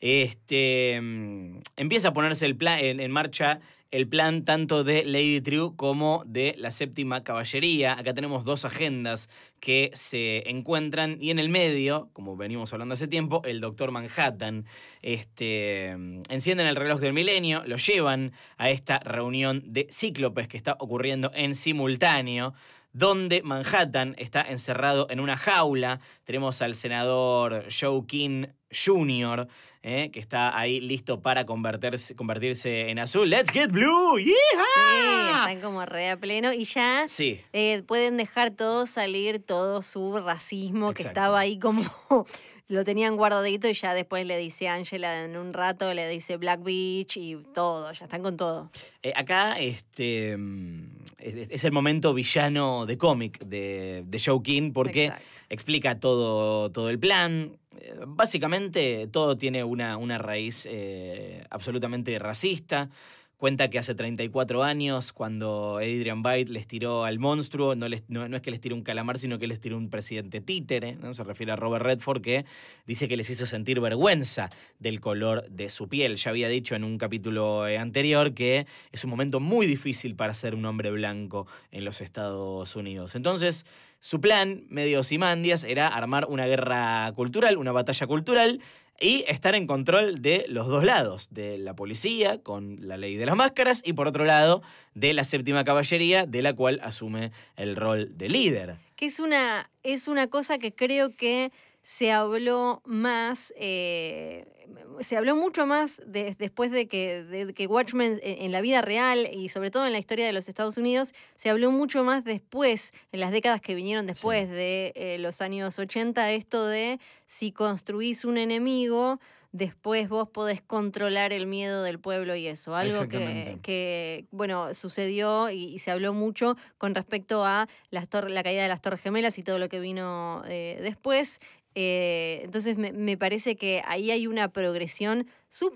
este, mm, empieza a ponerse el en, marcha el plan tanto de Lady True como de la séptima caballería. Acá tenemos dos agendas que se encuentran y en el medio, como venimos hablando hace tiempo, el Doctor Manhattan. Este, mm, encienden el reloj del milenio, lo llevan a esta reunión de cíclopes que está ocurriendo en simultáneo donde Manhattan está encerrado en una jaula. Tenemos al senador Joe King Jr., ¿eh? que está ahí listo para convertirse, convertirse en azul. ¡Let's get blue! ¡Yeeha! Sí, están como re a pleno y ya sí. Eh, pueden dejar todo salir, todo su racismo que estaba ahí como lo tenían guardadito y ya después le dice Angela en un rato, le dice Black Beach y todo, ya están con todo. Eh, acá este, mm, es el momento villano de cómic de, de Joe King porque explica todo, todo el plan. Eh, básicamente todo tiene una, una raíz eh, absolutamente racista. Cuenta que hace 34 años, cuando Adrian Byte les tiró al monstruo, no, es que les tire un calamar, sino que les tiró un presidente títere, ¿no? se refiere a Robert Redford, que dice que les hizo sentir vergüenza del color de su piel. Ya había dicho en un capítulo eh, anterior que es un momento muy difícil para ser un hombre blanco en los Estados Unidos. Entonces, su plan, medios y mandias, era armar una guerra cultural, una batalla cultural, y estar en control de los dos lados, de la policía con la ley de las máscaras y por otro lado de la séptima caballería de la cual asume el rol de líder. Que es una, es una cosa que creo que se habló más eh, Mm, se habló mucho más después de que, Watchmen en, la vida real y sobre todo en la historia de los Estados Unidos, se habló mucho más después, en las décadas que vinieron después de eh, los años 80, esto de si construís un enemigo, después vos podés controlar el miedo del pueblo y eso. Algo que, bueno, sucedió y, se habló mucho con respecto a las la caída de las Torres Gemelas y todo lo que vino eh, después. Eh, entonces me, parece que ahí hay una progresión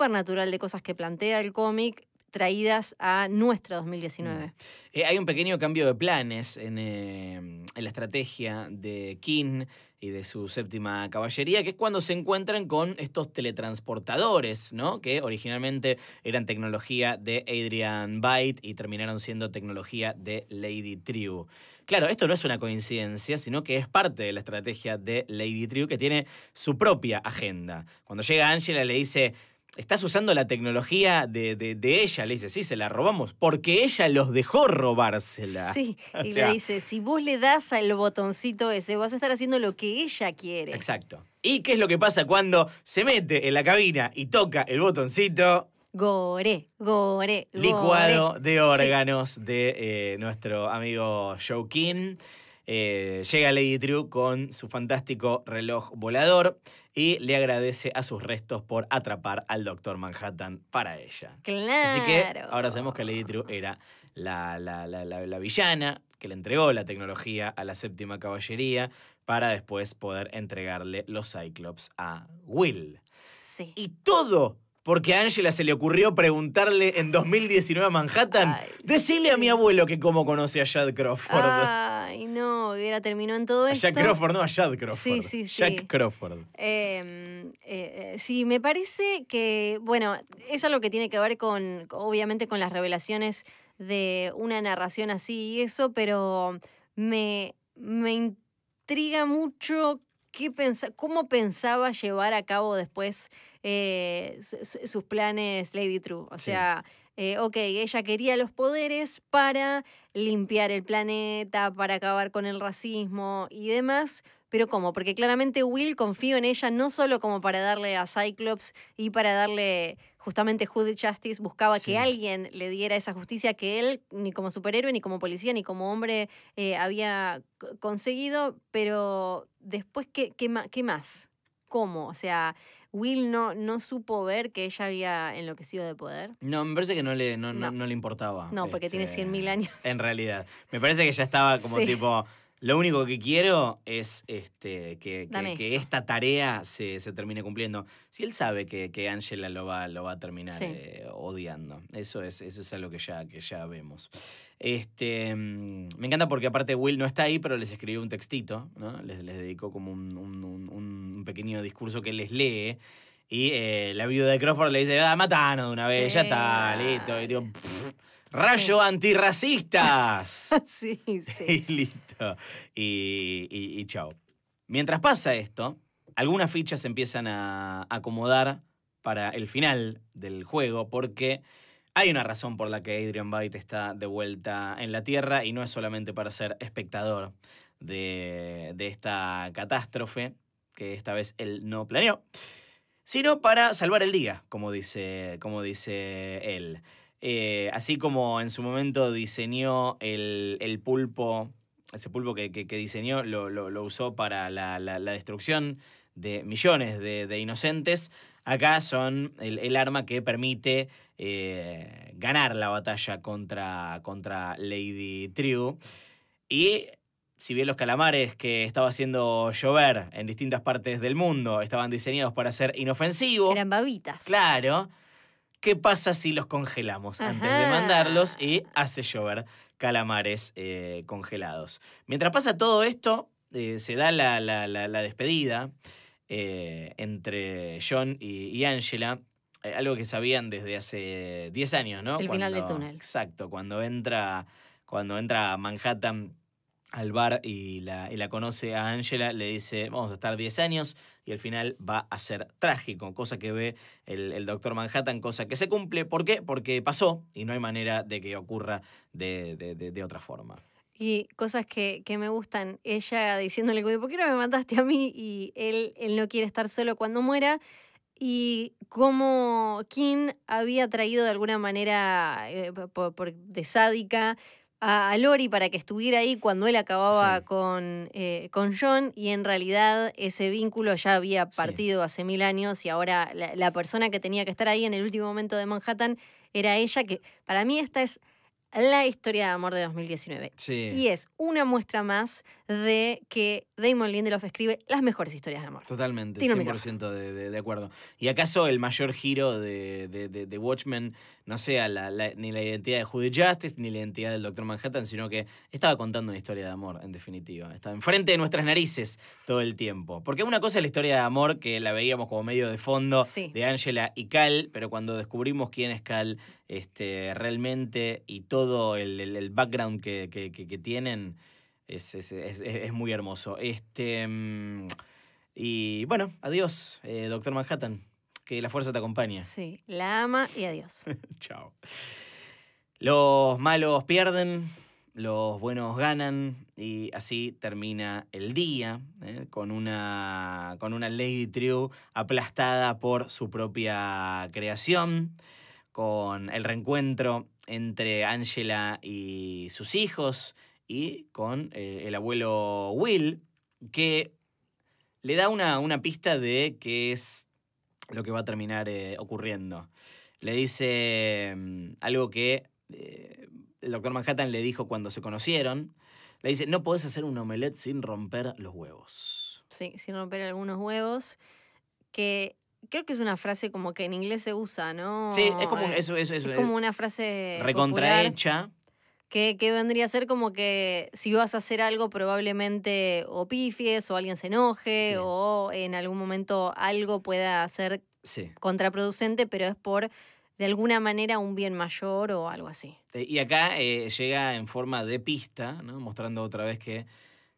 natural de cosas que plantea el cómic traídas a nuestro 2019. Mm. Eh, hay un pequeño cambio de planes em, en, la estrategia de King y de su séptima caballería, que es cuando se encuentran con estos teletransportadores, ¿no? Que originalmente eran tecnología de Adrian Byte y terminaron siendo tecnología de Lady True. Claro, esto no es una coincidencia, sino que es parte de la estrategia de Lady Triu, que tiene su propia agenda. Cuando llega Angela le dice, estás usando la tecnología de, ella. Le dice, sí, se la robamos, porque ella los dejó robársela. Sí, y le dice, si vos le das al botoncito ese, vas a estar haciendo lo que ella quiere. Exacto. ¿Y qué es lo que pasa cuando se mete en la cabina y toca el botoncito? Gore, gore, gore. Licuado de órganos de eh, nuestro amigo Joe eh, King. llega Lady True con su fantástico reloj volador y le agradece a sus restos por atrapar al Doctor Manhattan para ella. Claro. Así que ahora sabemos que Lady True era la, la villana que le entregó la tecnología a la séptima caballería para después poder entregarle los Cyclops a Will. Sí. Y todo porque a Angela se le ocurrió preguntarle en 2019 a Manhattan, decirle a mi abuelo que cómo conoce a Jack Crawford. Ay, no, hubiera terminado en todo a esto. Jack Crawford, no, a Jad Crawford. Sí, sí, sí. Jack Crawford. Em, eh, eh, sí, me parece que, bueno, es algo que tiene que ver con, obviamente, con las revelaciones de una narración así y eso, pero me, intriga mucho qué cómo pensaba llevar a cabo después eh, sus planes Lady True. O sea, eh, ok, ella quería los poderes para limpiar el planeta, para acabar con el racismo y demás. Pero ¿cómo? Porque claramente Will confío en ella no solo como para darle a Cyclops y para darle justamente Hood Justice, buscaba que alguien le diera esa justicia que él ni como superhéroe, ni como policía, ni como hombre eh, había conseguido, pero después, qué más? ¿Cómo? O sea, Will no, no supo ver que ella había enloquecido de poder. No, me parece que no le, no, le importaba. No, porque tiene 100.000 este, años. En realidad. Me parece que ya estaba como tipo lo único que quiero es este, que, que, esta tarea se, termine cumpliendo. Si él sabe que Angela lo va, lo va a terminar eh, odiando. Eso es, eso es algo que ya, que ya vemos. Este, mm, me encanta porque aparte Will no está ahí, pero les escribió un textito, ¿no? Les, les dedicó como un, pequeño discurso que les lee. Y eh, la viuda de Crawford le dice, ah, matano de una vez, ya está, listo. Y digo, Rayo antirracistas. sí, sí. Y listo. Y, y, chao. Mientras pasa esto, algunas fichas se empiezan a acomodar para el final del juego porque hay una razón por la que Adrian Byte está de vuelta en la Tierra y no es solamente para ser espectador de, esta catástrofe, que esta vez él no planeó, sino para salvar el día, como dice, como dice él. Eh, así como en su momento diseñó el, pulpo, ese pulpo que, diseñó lo, usó para la, destrucción de millones de, inocentes, acá son el, arma que permite eh, ganar la batalla contra, contra Lady Triu. Y si bien los calamares que estaba haciendo llover en distintas partes del mundo estaban diseñados para ser inofensivos. Eran babitas. Claro ¿Qué pasa si los congelamos antes de mandarlos y hace llover calamares eh, congelados? Mientras pasa todo esto, eh, se da la, despedida eh, entre John y, Angela. algo que sabían desde hace 10 años, ¿no? El final del túnel. Exacto, cuando entra, cuando entra a Manhattan al bar y la, conoce a Angela, le dice, vamos a estar 10 años y al final va a ser trágico, cosa que ve el, doctor Manhattan, cosa que se cumple. ¿Por qué? Porque pasó y no hay manera de que ocurra de, otra forma. Y cosas que, me gustan, ella diciéndole, ¿por qué no me mataste a mí? Y él, él no quiere estar solo cuando muera y cómo King había traído de alguna manera eh, por, de sádica a, Lori para que estuviera ahí cuando él acababa con, eh, con John y en realidad ese vínculo ya había partido hace mil años y ahora la, persona que tenía que estar ahí en el último momento de Manhattan era ella, que para mí esta es la historia de amor de 2019. Y es una muestra más de que Damon Lindelof escribe las mejores historias de amor. Totalmente, 100% de, acuerdo. ¿Y acaso el mayor giro de, Watchmen no sea ni la identidad de Judy Justice ni la identidad del Doctor Manhattan, sino que estaba contando una historia de amor, en definitiva? Estaba enfrente de nuestras narices todo el tiempo. Porque una cosa es la historia de amor que la veíamos como medio de fondo de Angela y Cal, pero cuando descubrimos quién es Cal este, realmente y todo el, background que tienen es, muy hermoso. Este, mm, y bueno, adiós, eh, doctor Manhattan. Que la fuerza te acompañe. Sí, la ama y adiós. Chao. Los malos pierden, los buenos ganan y así termina el día eh, con, una, con una Lady True aplastada por su propia creación, con el reencuentro entre Angela y sus hijos, y con eh, el abuelo Will, que le da una, pista de qué es lo que va a terminar eh, ocurriendo. Le dice mm, algo que eh, el doctor Manhattan le dijo cuando se conocieron. Le dice, no podés hacer un omelette sin romper los huevos. Sí, sin romper algunos huevos. Que creo que es una frase como que en inglés se usa, ¿no? Sí, es como, es, como una frase... Recontrahecha. Que, vendría a ser como que si vas a hacer algo probablemente o pifies o alguien se enoje o en algún momento algo pueda ser contraproducente, pero es por de alguna manera un bien mayor o algo así. Eh, y acá eh, llega en forma de pista, ¿no? mostrando otra vez que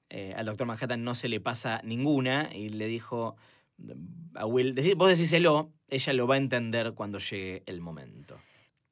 eh, al doctor Manhattan no se le pasa ninguna y le dijo mm, a Will, vos decíselo, ella lo va a entender cuando llegue el momento.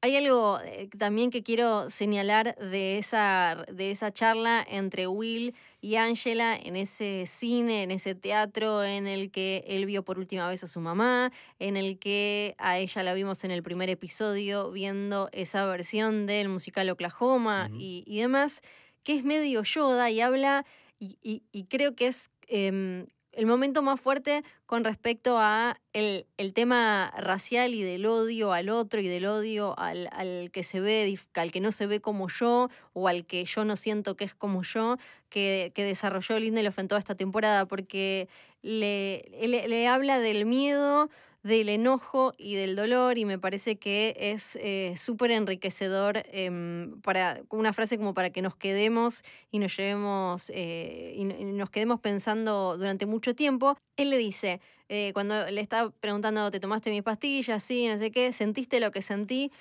Hay algo eh, también que quiero señalar de esa, de esa charla entre Will y Angela en ese cine, en ese teatro en el que él vio por última vez a su mamá, en el que a ella la vimos en el primer episodio viendo esa versión del musical Oklahoma y, demás, que es medio Yoda y habla, y, creo que es em, el momento más fuerte con respecto a el, tema racial y del odio al otro y del odio al, que se ve, al que no se ve como yo o al que yo no siento que es como yo, que, que desarrolló Lindelof en toda esta temporada, porque le, le habla del miedo del enojo y del dolor y me parece que es eh, súper enriquecedor eh, para una frase como para que nos quedemos y nos llevemos eh, nos quedemos pensando durante mucho tiempo. Él le dice, eh, cuando le está preguntando, ¿te tomaste mis pastillas? Sí, no sé qué, ¿sentiste lo que sentí?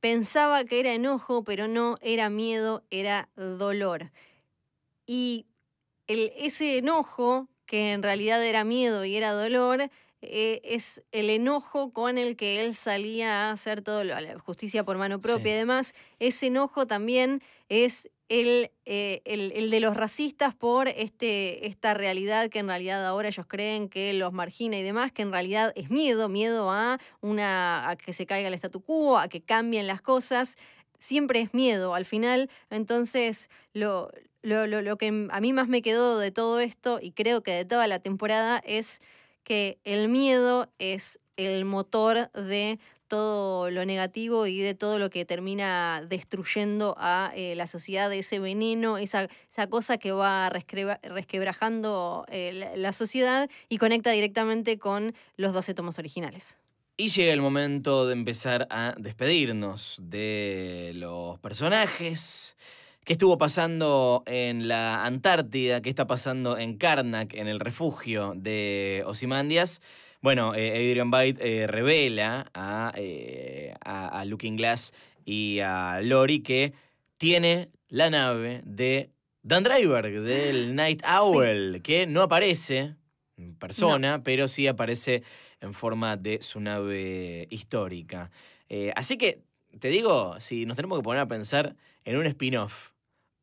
Pensaba que era enojo, pero no, era miedo, era dolor. Y el, ese enojo, que en realidad era miedo y era dolor, eh, es el enojo con el que él salía a hacer todo lo, la justicia por mano propia y demás. Ese enojo también es eh, el, el, de los racistas por este, esta realidad que en realidad ahora ellos creen que los margina y demás, que en realidad es miedo, miedo a, una, a que se caiga el statu quo, a que cambien las cosas. Siempre es miedo al final. Entonces, lo, lo, lo, lo que a mí más me quedó de todo esto, y creo que de toda la temporada, es que el miedo es el motor de todo lo negativo y de todo lo que termina destruyendo a eh, la sociedad, ese veneno, esa, esa cosa que va resquebrajando eh, la, la, sociedad y conecta directamente con los 12 tomos originales. Y llega el momento de empezar a despedirnos de los personajes ¿Qué estuvo pasando en la Antártida? ¿Qué está pasando en Karnak, en el refugio de Osimandias? Bueno, eh, Adrian Byte eh, revela eh, a, Looking Glass y a Lori que tiene la nave de Dan Driver, del Night Owl, que no aparece en persona, pero sí aparece en forma de su nave histórica. así que, te digo, si nos tenemos que poner a pensar en un spin-off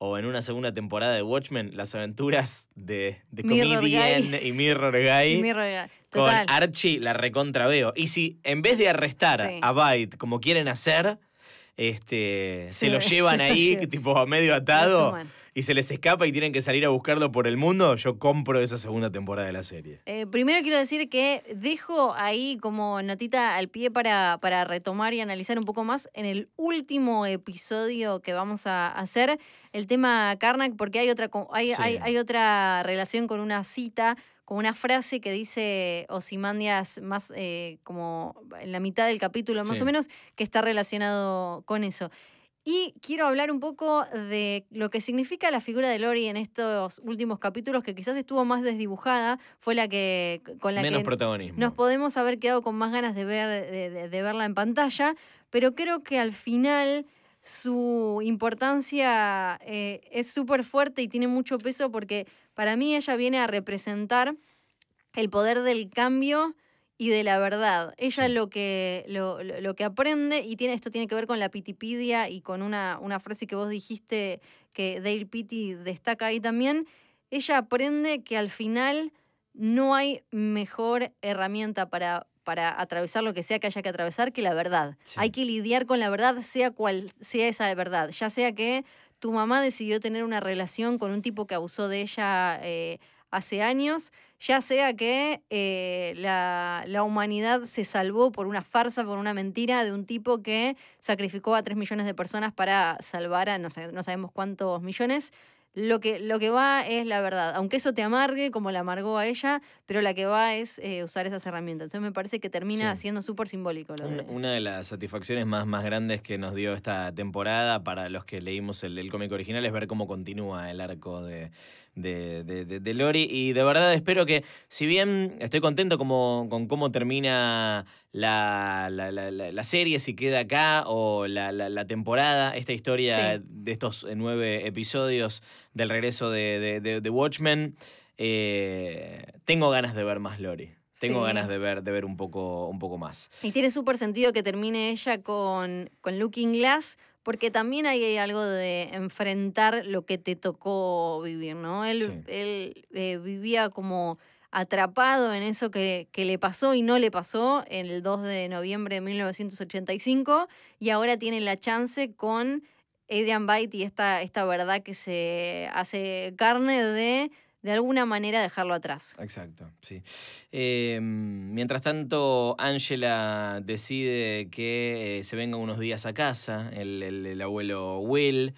o en una segunda temporada de Watchmen, las aventuras de, de Comedian y Mirror Guy. Con Archie la recontra veo. Y si en vez de arrestar a Byte como quieren hacer, este, se lo llevan ahí, tipo medio atado y se les escapa y tienen que salir a buscarlo por el mundo, yo compro esa segunda temporada de la serie. Eh, primero quiero decir que dejo ahí como notita al pie para, retomar y analizar un poco más en el último episodio que vamos a hacer el tema Karnak, porque hay otra, hay, otra relación con una cita con una frase que dice Osimandias más eh, como en la mitad del capítulo más o menos, que está relacionado con eso. Y quiero hablar un poco de lo que significa la figura de Lori en estos últimos capítulos, que quizás estuvo más desdibujada, fue la que con la que protagonismo. nos podemos haber quedado con más ganas de, ver, de, verla en pantalla, pero creo que al final su importancia eh, es súper fuerte y tiene mucho peso porque para mí ella viene a representar el poder del cambio y de la verdad. Ella lo, que, lo, que aprende, y tiene, esto tiene que ver con la Pitipedia y con una, frase que vos dijiste que Dale Pitti destaca ahí también, ella aprende que al final no hay mejor herramienta para, para atravesar lo que sea que haya que atravesar que la verdad. Hay que lidiar con la verdad, sea cual sea esa verdad, ya sea que tu mamá decidió tener una relación con un tipo que abusó de ella eh, hace años, ya sea que eh, la, humanidad se salvó por una farsa, por una mentira de un tipo que sacrificó a 3 millones de personas para salvar a no, no sabemos cuántos millones. Lo que, lo que va es la verdad, aunque eso te amargue como la amargó a ella, pero la que va es eh, usar esas herramientas. Entonces me parece que termina siendo súper simbólico. una, de... una de las satisfacciones más, más grandes que nos dio esta temporada para los que leímos el, el cómic original es ver cómo continúa el arco de, de, de, de, Lori. Y de verdad espero que, si bien estoy contento con cómo termina la, serie, si queda acá, o la, temporada, esta historia de estos eh, nueve episodios del regreso de, Watchmen, eh, tengo ganas de ver más Lori. Tengo ganas de ver, de ver un, poco, un poco más. Y tiene súper sentido que termine ella con, con Looking Glass porque también hay algo de enfrentar lo que te tocó vivir, ¿no? Él, él eh, vivía como atrapado en eso que, le pasó y no le pasó el 2 de noviembre de 1985 y ahora tiene la chance con Adrian Byte y esta verdad que se hace carne de de alguna manera dejarlo atrás. Exacto, sí. Eh, mientras tanto, Angela decide que eh, se venga unos días a casa, el, abuelo Will.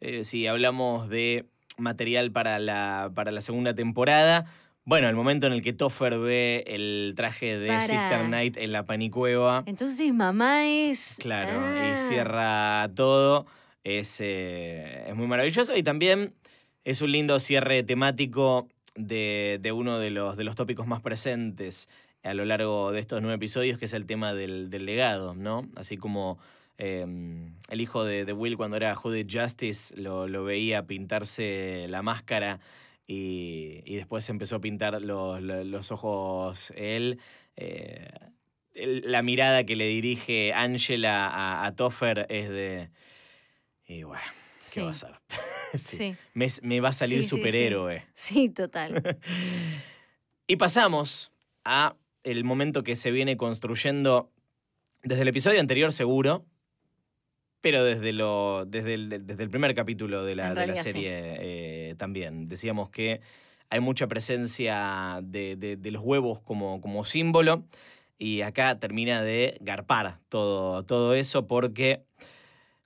Eh, si hablamos de material para la, para la segunda temporada, bueno, el momento en el que Toffer ve el traje de Sister Knight en la panicueva. Entonces mamá es. Claro, y ah. cierra todo. Es, es muy maravilloso. Y también es un lindo cierre temático de, uno de los, de los tópicos más presentes a lo largo de estos nueve episodios, que es el tema del, legado, ¿no? Así como em, el hijo de, Will cuando era Judith Justice lo, veía pintarse la máscara y, después empezó a pintar los, ojos él. Eh, la mirada que le dirige Angela a, a Toffer es de... Y bueno, ¿qué va a ser? Me, va a salir superhéroe. Sí, total. y pasamos a el momento que se viene construyendo desde el episodio anterior seguro, pero desde, lo, desde, el, desde el primer capítulo de la, serie eh, también. Decíamos que hay mucha presencia de, los huevos como, como símbolo y acá termina de garpar todo, todo eso porque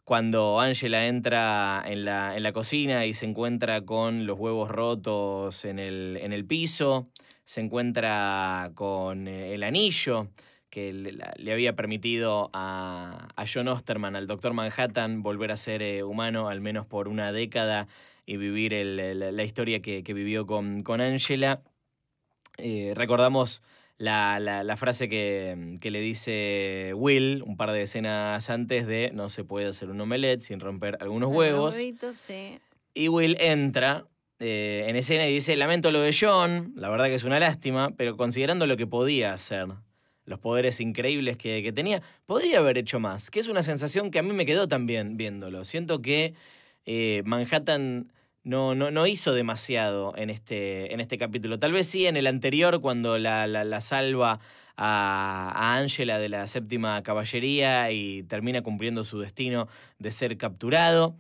cuando Angela entra en la, en la, cocina y se encuentra con los huevos rotos en el, piso, se encuentra con eh, el anillo que le, había permitido a, a, John Osterman, al Doctor Manhattan, volver a ser eh, humano al menos por una década y vivir la historia que, vivió con, con Angela. Eh, recordamos la, frase que, le dice Will un par de escenas antes de no se puede hacer un omelette sin romper algunos huevos. Y Will entra eh, en escena y dice, lamento lo de John, la verdad que es una lástima, pero considerando lo que podía hacer, los poderes increíbles que, tenía, podría haber hecho más, que es una sensación que a mí me quedó también viéndolo. Siento que eh, Manhattan no, hizo demasiado en este, en este capítulo. Tal vez sí en el anterior, cuando la, salva a Angela de la séptima caballería y termina cumpliendo su destino de ser capturado.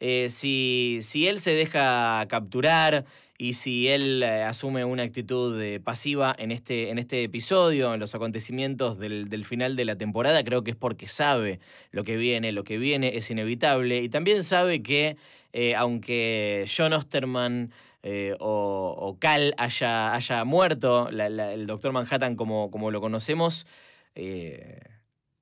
Eh, si, si, él se deja capturar y si él eh, asume una actitud eh, pasiva en este, en este, episodio, en los acontecimientos del, final de la temporada, creo que es porque sabe lo que viene, lo que viene es inevitable y también sabe que eh, aunque John Osterman eh, o, Cal haya, haya muerto, el Doctor Manhattan como, como lo conocemos, eh,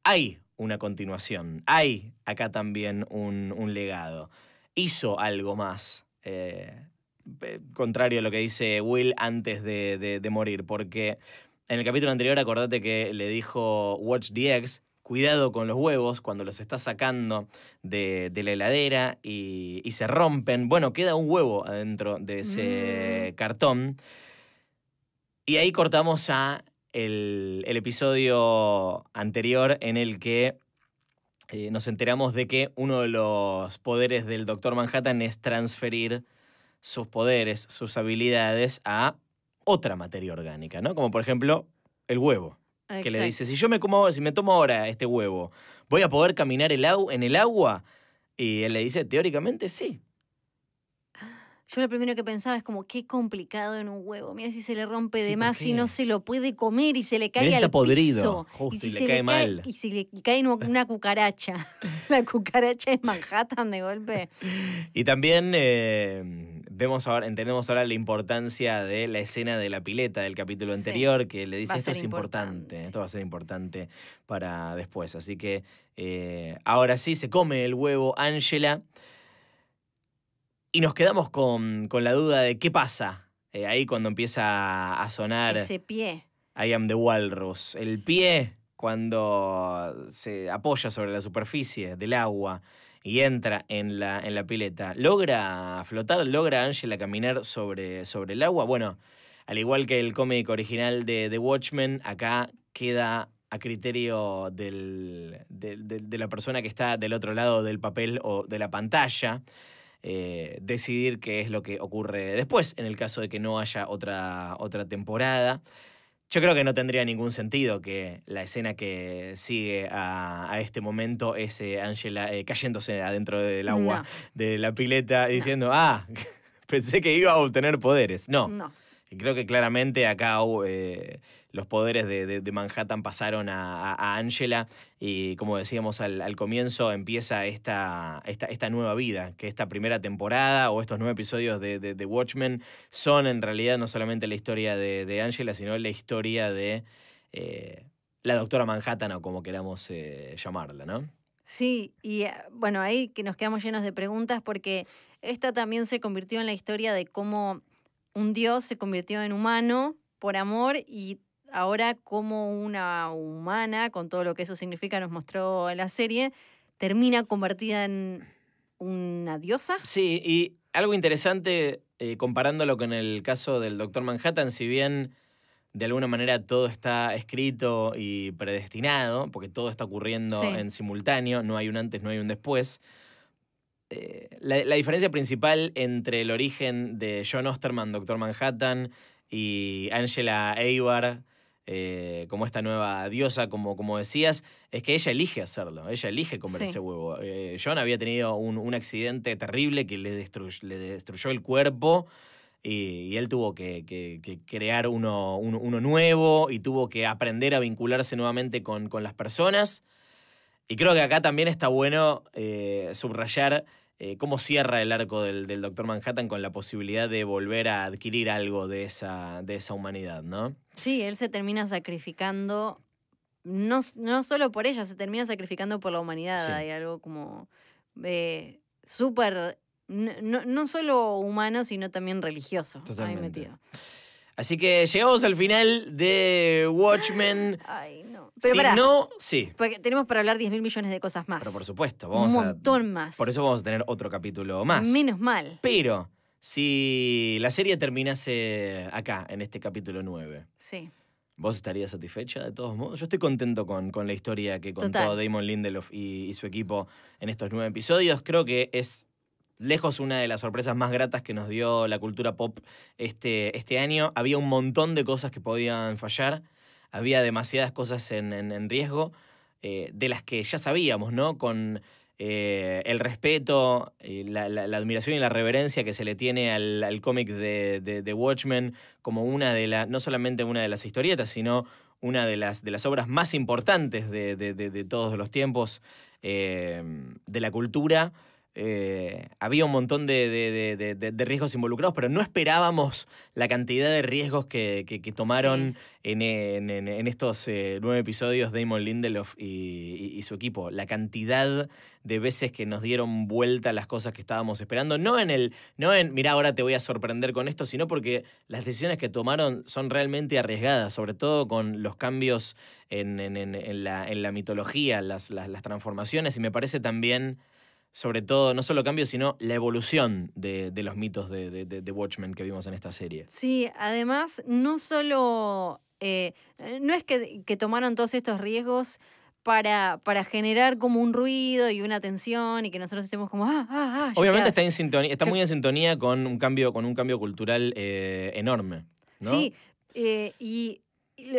hay una continuación, hay acá también un, legado. Hizo algo más, contrario a lo que dice Will antes de, morir, porque en el capítulo anterior acordate que le dijo Watch the Eggs, cuidado con los huevos cuando los está sacando de, la heladera y, se rompen. Bueno, queda un huevo adentro de ese mm. cartón. Y ahí cortamos a el, episodio anterior en el que eh, nos enteramos de que uno de los poderes del Doctor Manhattan es transferir sus poderes, sus habilidades a otra materia orgánica, ¿no? Como por ejemplo el huevo que le dice, si yo me como, si me tomo ahora este huevo, ¿voy a poder caminar en el agua? Y él le dice, teóricamente sí. Ah, yo lo primero que pensaba es como, qué complicado en un huevo. Mira si se le rompe de más, y no se lo puede comer y se le cae Mirá al está podrido, Justo, y, le, cae, mal. y si le cae una cucaracha. La cucaracha es Manhattan de golpe. Y también eh, entendemos ahora la importancia de la escena de la pileta del capítulo anterior, que le dice esto es importante. esto va a ser importante para después. Así que eh, ahora sí, se come el huevo Angela. Y nos quedamos con, la duda de qué pasa eh, ahí cuando empieza a sonar. Ese pie. I am the walrus. El pie cuando se apoya sobre la superficie del agua y entra en la, en la pileta. ¿Logra flotar? ¿Logra Angela caminar sobre, sobre el agua? Bueno, al igual que el cómic original de The Watchmen, acá queda a criterio de, la persona que está del otro lado del papel o de la pantalla. Eh, decidir qué es lo que ocurre después en el caso de que no haya otra temporada. Yo creo que no tendría ningún sentido que la escena que sigue a, este momento es Ángela eh, eh, cayéndose adentro del agua de la pileta diciendo, ah, pensé que iba a obtener poderes. No. no. Creo que claramente acá uh, eh, los poderes de, Manhattan pasaron a, Angela y como decíamos al, comienzo empieza esta, esta, nueva vida, que esta primera temporada o estos nueve episodios de, de Watchmen son en realidad no solamente la historia de, Angela, sino la historia de eh, la doctora Manhattan o como queramos eh, llamarla, ¿no? Sí, y eh, bueno, ahí que nos quedamos llenos de preguntas porque esta también se convirtió en la historia de cómo un dios se convirtió en humano por amor y ahora cómo una humana, con todo lo que eso significa, nos mostró en la serie, termina convertida en una diosa. Sí, y algo interesante eh, comparándolo con el caso del Doctor Manhattan, si bien de alguna manera todo está escrito y predestinado, porque todo está ocurriendo en simultáneo, no hay un antes, no hay un después. Eh, la, diferencia principal entre el origen de John Osterman, Doctor Manhattan, y Angela Eibar, eh, como esta nueva diosa, como, como decías, es que ella elige hacerlo, ella elige comer ese huevo. Eh, John había tenido un, accidente terrible que le, destruyó, el cuerpo y, él tuvo que, crear uno, uno, nuevo y tuvo que aprender a vincularse nuevamente con, las personas. Y creo que acá también está bueno eh, subrayar eh, cómo cierra el arco del, del, Doctor Manhattan con la posibilidad de volver a adquirir algo de esa, de esa humanidad, ¿no? Sí, él se termina sacrificando, no, no solo por ella, se termina sacrificando por la humanidad. Hay algo como eh, súper, no, solo humano, sino también religioso. Totalmente. metido. Así que llegamos al final de Watchmen no, sí. Porque tenemos para hablar 10 mil millones de cosas más. Pero por supuesto, vamos Un montón más. Por eso vamos a tener otro capítulo más. Menos mal. Pero si la serie terminase acá, en este capítulo 9. Sí. ¿Vos estarías satisfecha de todos modos? Yo estoy contento con, la historia que contó Damon Lindelof y, su equipo en estos nueve episodios. Creo que es lejos una de las sorpresas más gratas que nos dio la cultura pop este, este año. Había un montón de cosas que podían fallar había demasiadas cosas en, riesgo eh, de las que ya sabíamos, ¿no? Con eh, el respeto, eh, la, admiración y la reverencia que se le tiene al, cómic de, de, Watchmen como una de las, no solamente una de las historietas, sino una de las, de las obras más importantes de, de todos los tiempos de la cultura. Eh, había un montón de, riesgos involucrados, pero no esperábamos la cantidad de riesgos que, tomaron en, estos eh, nueve episodios Damon Lindelof y, su equipo. La cantidad de veces que nos dieron vuelta las cosas que estábamos esperando. No en el, no en, mira, ahora te voy a sorprender con esto, sino porque las decisiones que tomaron son realmente arriesgadas, sobre todo con los cambios en, en la, mitología, las transformaciones, y me parece también sobre todo, no solo cambios, sino la evolución de, los mitos de, de, Watchmen que vimos en esta serie. Sí, además, no solo. Eh, no es que, tomaron todos estos riesgos para, para generar como un ruido y una tensión y que nosotros estemos como ah, ah, ah Obviamente está en sintonía, está muy en sintonía con un cambio, con un cambio cultural eh, enorme. Sí, eh, y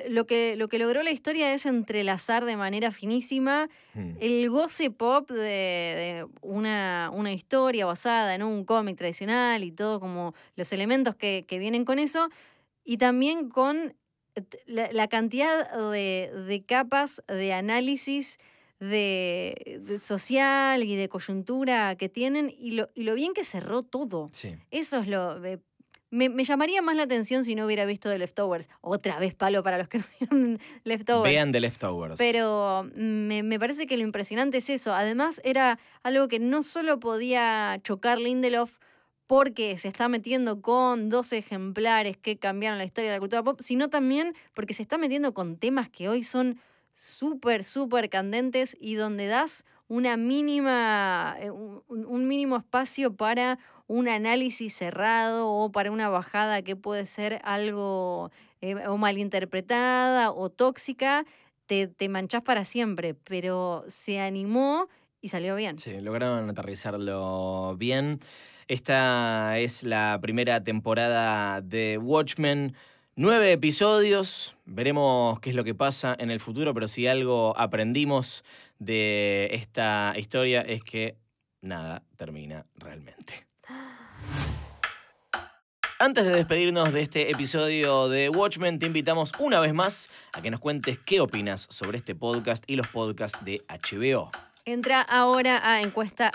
lo que, lo que logró la historia es entrelazar de manera finísima hmm. el goce pop de, una, historia basada en un cómic tradicional y todo como los elementos que, vienen con eso, y también con la, cantidad de, capas de análisis de, social y de coyuntura que tienen y lo, bien que cerró todo. Eso es lo eh, me, llamaría más la atención si no hubiera visto The Leftovers. Otra vez palo para los que no vieron Leftovers. Vean The Leftovers. Pero mm, me, parece que lo impresionante es eso. Además, era algo que no solo podía chocar Lindelof porque se está metiendo con dos ejemplares que cambiaron la historia de la cultura pop, sino también porque se está metiendo con temas que hoy son súper, súper candentes y donde das una mínima, eh, un mínimo espacio para un análisis cerrado o para una bajada que puede ser algo eh, o malinterpretada o tóxica, te, te manchás para siempre, pero se animó y salió bien. Sí, lograron aterrizarlo bien. Esta es la primera temporada de Watchmen. Nueve episodios, veremos qué es lo que pasa en el futuro, pero si algo aprendimos de esta historia es que nada termina realmente. Antes de despedirnos de este episodio de Watchmen, te invitamos una vez más a que nos cuentes qué opinas sobre este podcast y los podcasts de HBO. Entra ahora a encuesta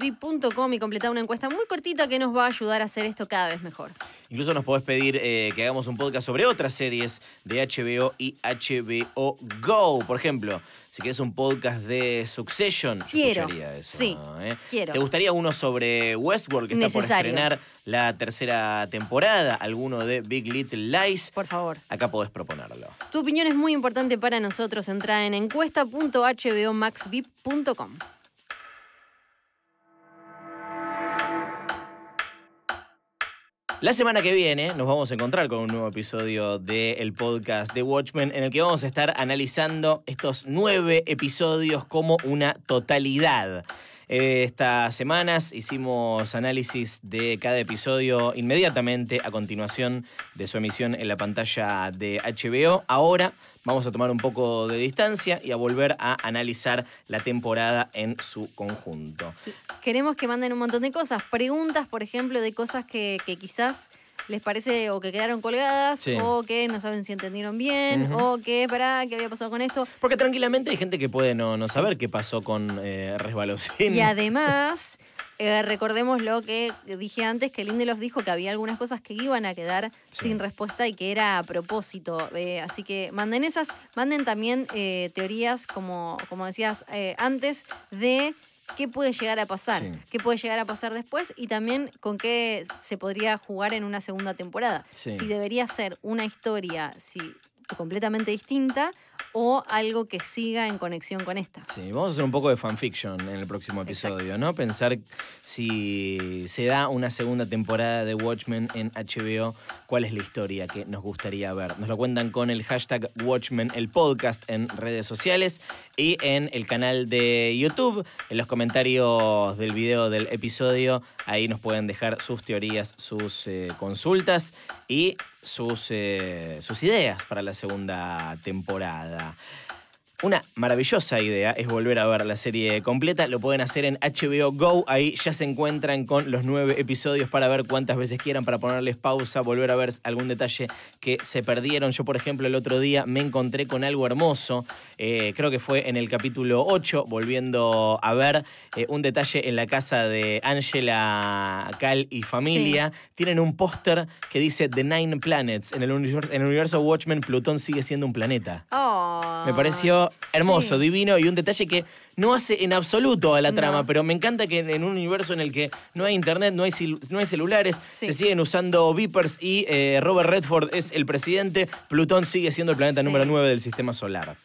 y completa una encuesta muy cortita que nos va a ayudar a hacer esto cada vez mejor. Incluso nos podés pedir eh, que hagamos un podcast sobre otras series de HBO y HBO Go. Por ejemplo, si quieres un podcast de Succession, yo quiero, eso. ¿eh? ¿Te gustaría uno sobre Westworld que está por estrenar la tercera temporada? ¿Alguno de Big Little Lies? Por favor. Acá podés proponerlo. Tu opinión es muy importante para nosotros. Entra en encuesta.hbomaxvip.com. La semana que viene nos vamos a encontrar con un nuevo episodio del podcast de Watchmen en el que vamos a estar analizando estos nueve episodios como una totalidad. Eh, estas semanas hicimos análisis de cada episodio inmediatamente a continuación de su emisión en la pantalla de HBO. Ahora vamos a tomar un poco de distancia y a volver a analizar la temporada en su conjunto. Queremos que manden un montón de cosas, preguntas, por ejemplo, de cosas que, quizás les parece o que quedaron colgadas o que no saben si entendieron bien o que, pará, ¿qué había pasado con esto? Porque tranquilamente hay gente que puede no, saber qué pasó con eh, Y además... Eh, recordemos lo que dije antes, que Lindelof dijo que había algunas cosas que iban a quedar sin respuesta y que era a propósito. Eh, así que manden esas, manden también eh, teorías, como, como decías antes, de qué puede llegar a pasar, qué puede llegar a pasar después y también con qué se podría jugar en una segunda temporada. Si debería ser una historia, si completamente distinta o algo que siga en conexión con esta. Sí, vamos a hacer un poco de fanfiction en el próximo episodio, ¿no? Pensar si se da una segunda temporada de Watchmen en HBO, cuál es la historia que nos gustaría ver. Nos lo cuentan con el hashtag Watchmen, el podcast en redes sociales y en el canal de YouTube. En los comentarios del video del episodio, ahí nos pueden dejar sus teorías, sus eh, consultas y sus, eh, sus ideas para la segunda temporada. Una maravillosa idea es volver a ver la serie completa. Lo pueden hacer en HBO Go. Ahí ya se encuentran con los nueve episodios para ver cuántas veces quieran, para ponerles pausa, volver a ver algún detalle que se perdieron. Yo, por ejemplo, el otro día me encontré con algo hermoso. Eh, creo que fue en el capítulo 8, volviendo a ver eh, un detalle en la casa de Angela, Cal y familia. Tienen un póster que dice The Nine Planets. En el, universo, en Watchmen, Plutón sigue siendo un planeta. Oh. Me pareció hermoso, divino y un detalle que no hace en absoluto a la trama, pero me encanta que en un universo en el que no hay internet, no hay, no hay celulares, se siguen usando beepers y eh, Robert Redford es el presidente, Plutón sigue siendo el planeta número 9 del sistema solar.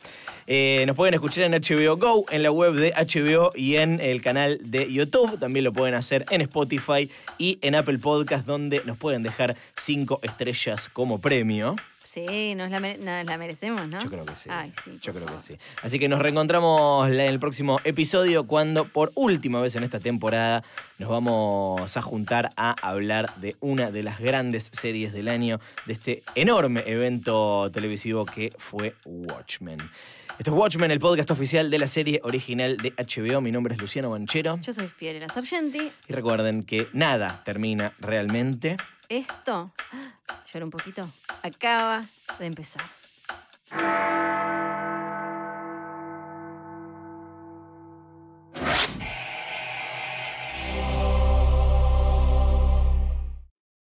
Eh, nos pueden escuchar en HBO Go, en la web de HBO y en el canal de YouTube. También lo pueden hacer en Spotify y en Apple Podcast, donde nos pueden dejar cinco estrellas como premio. Sí, nos la, merecemos, ¿no? Yo creo que sí. Yo creo que sí. Así que nos reencontramos en el próximo episodio cuando por última vez en esta temporada nos vamos a juntar a hablar de una de las grandes series del año, de este enorme evento televisivo que fue Watchmen. Esto es Watchmen, el podcast oficial de la serie original de HBO. Mi nombre es Luciano Banchero. Yo soy Fiorella Sargenti. Y recuerden que nada termina realmente esto, lloro un poquito, acaba de empezar.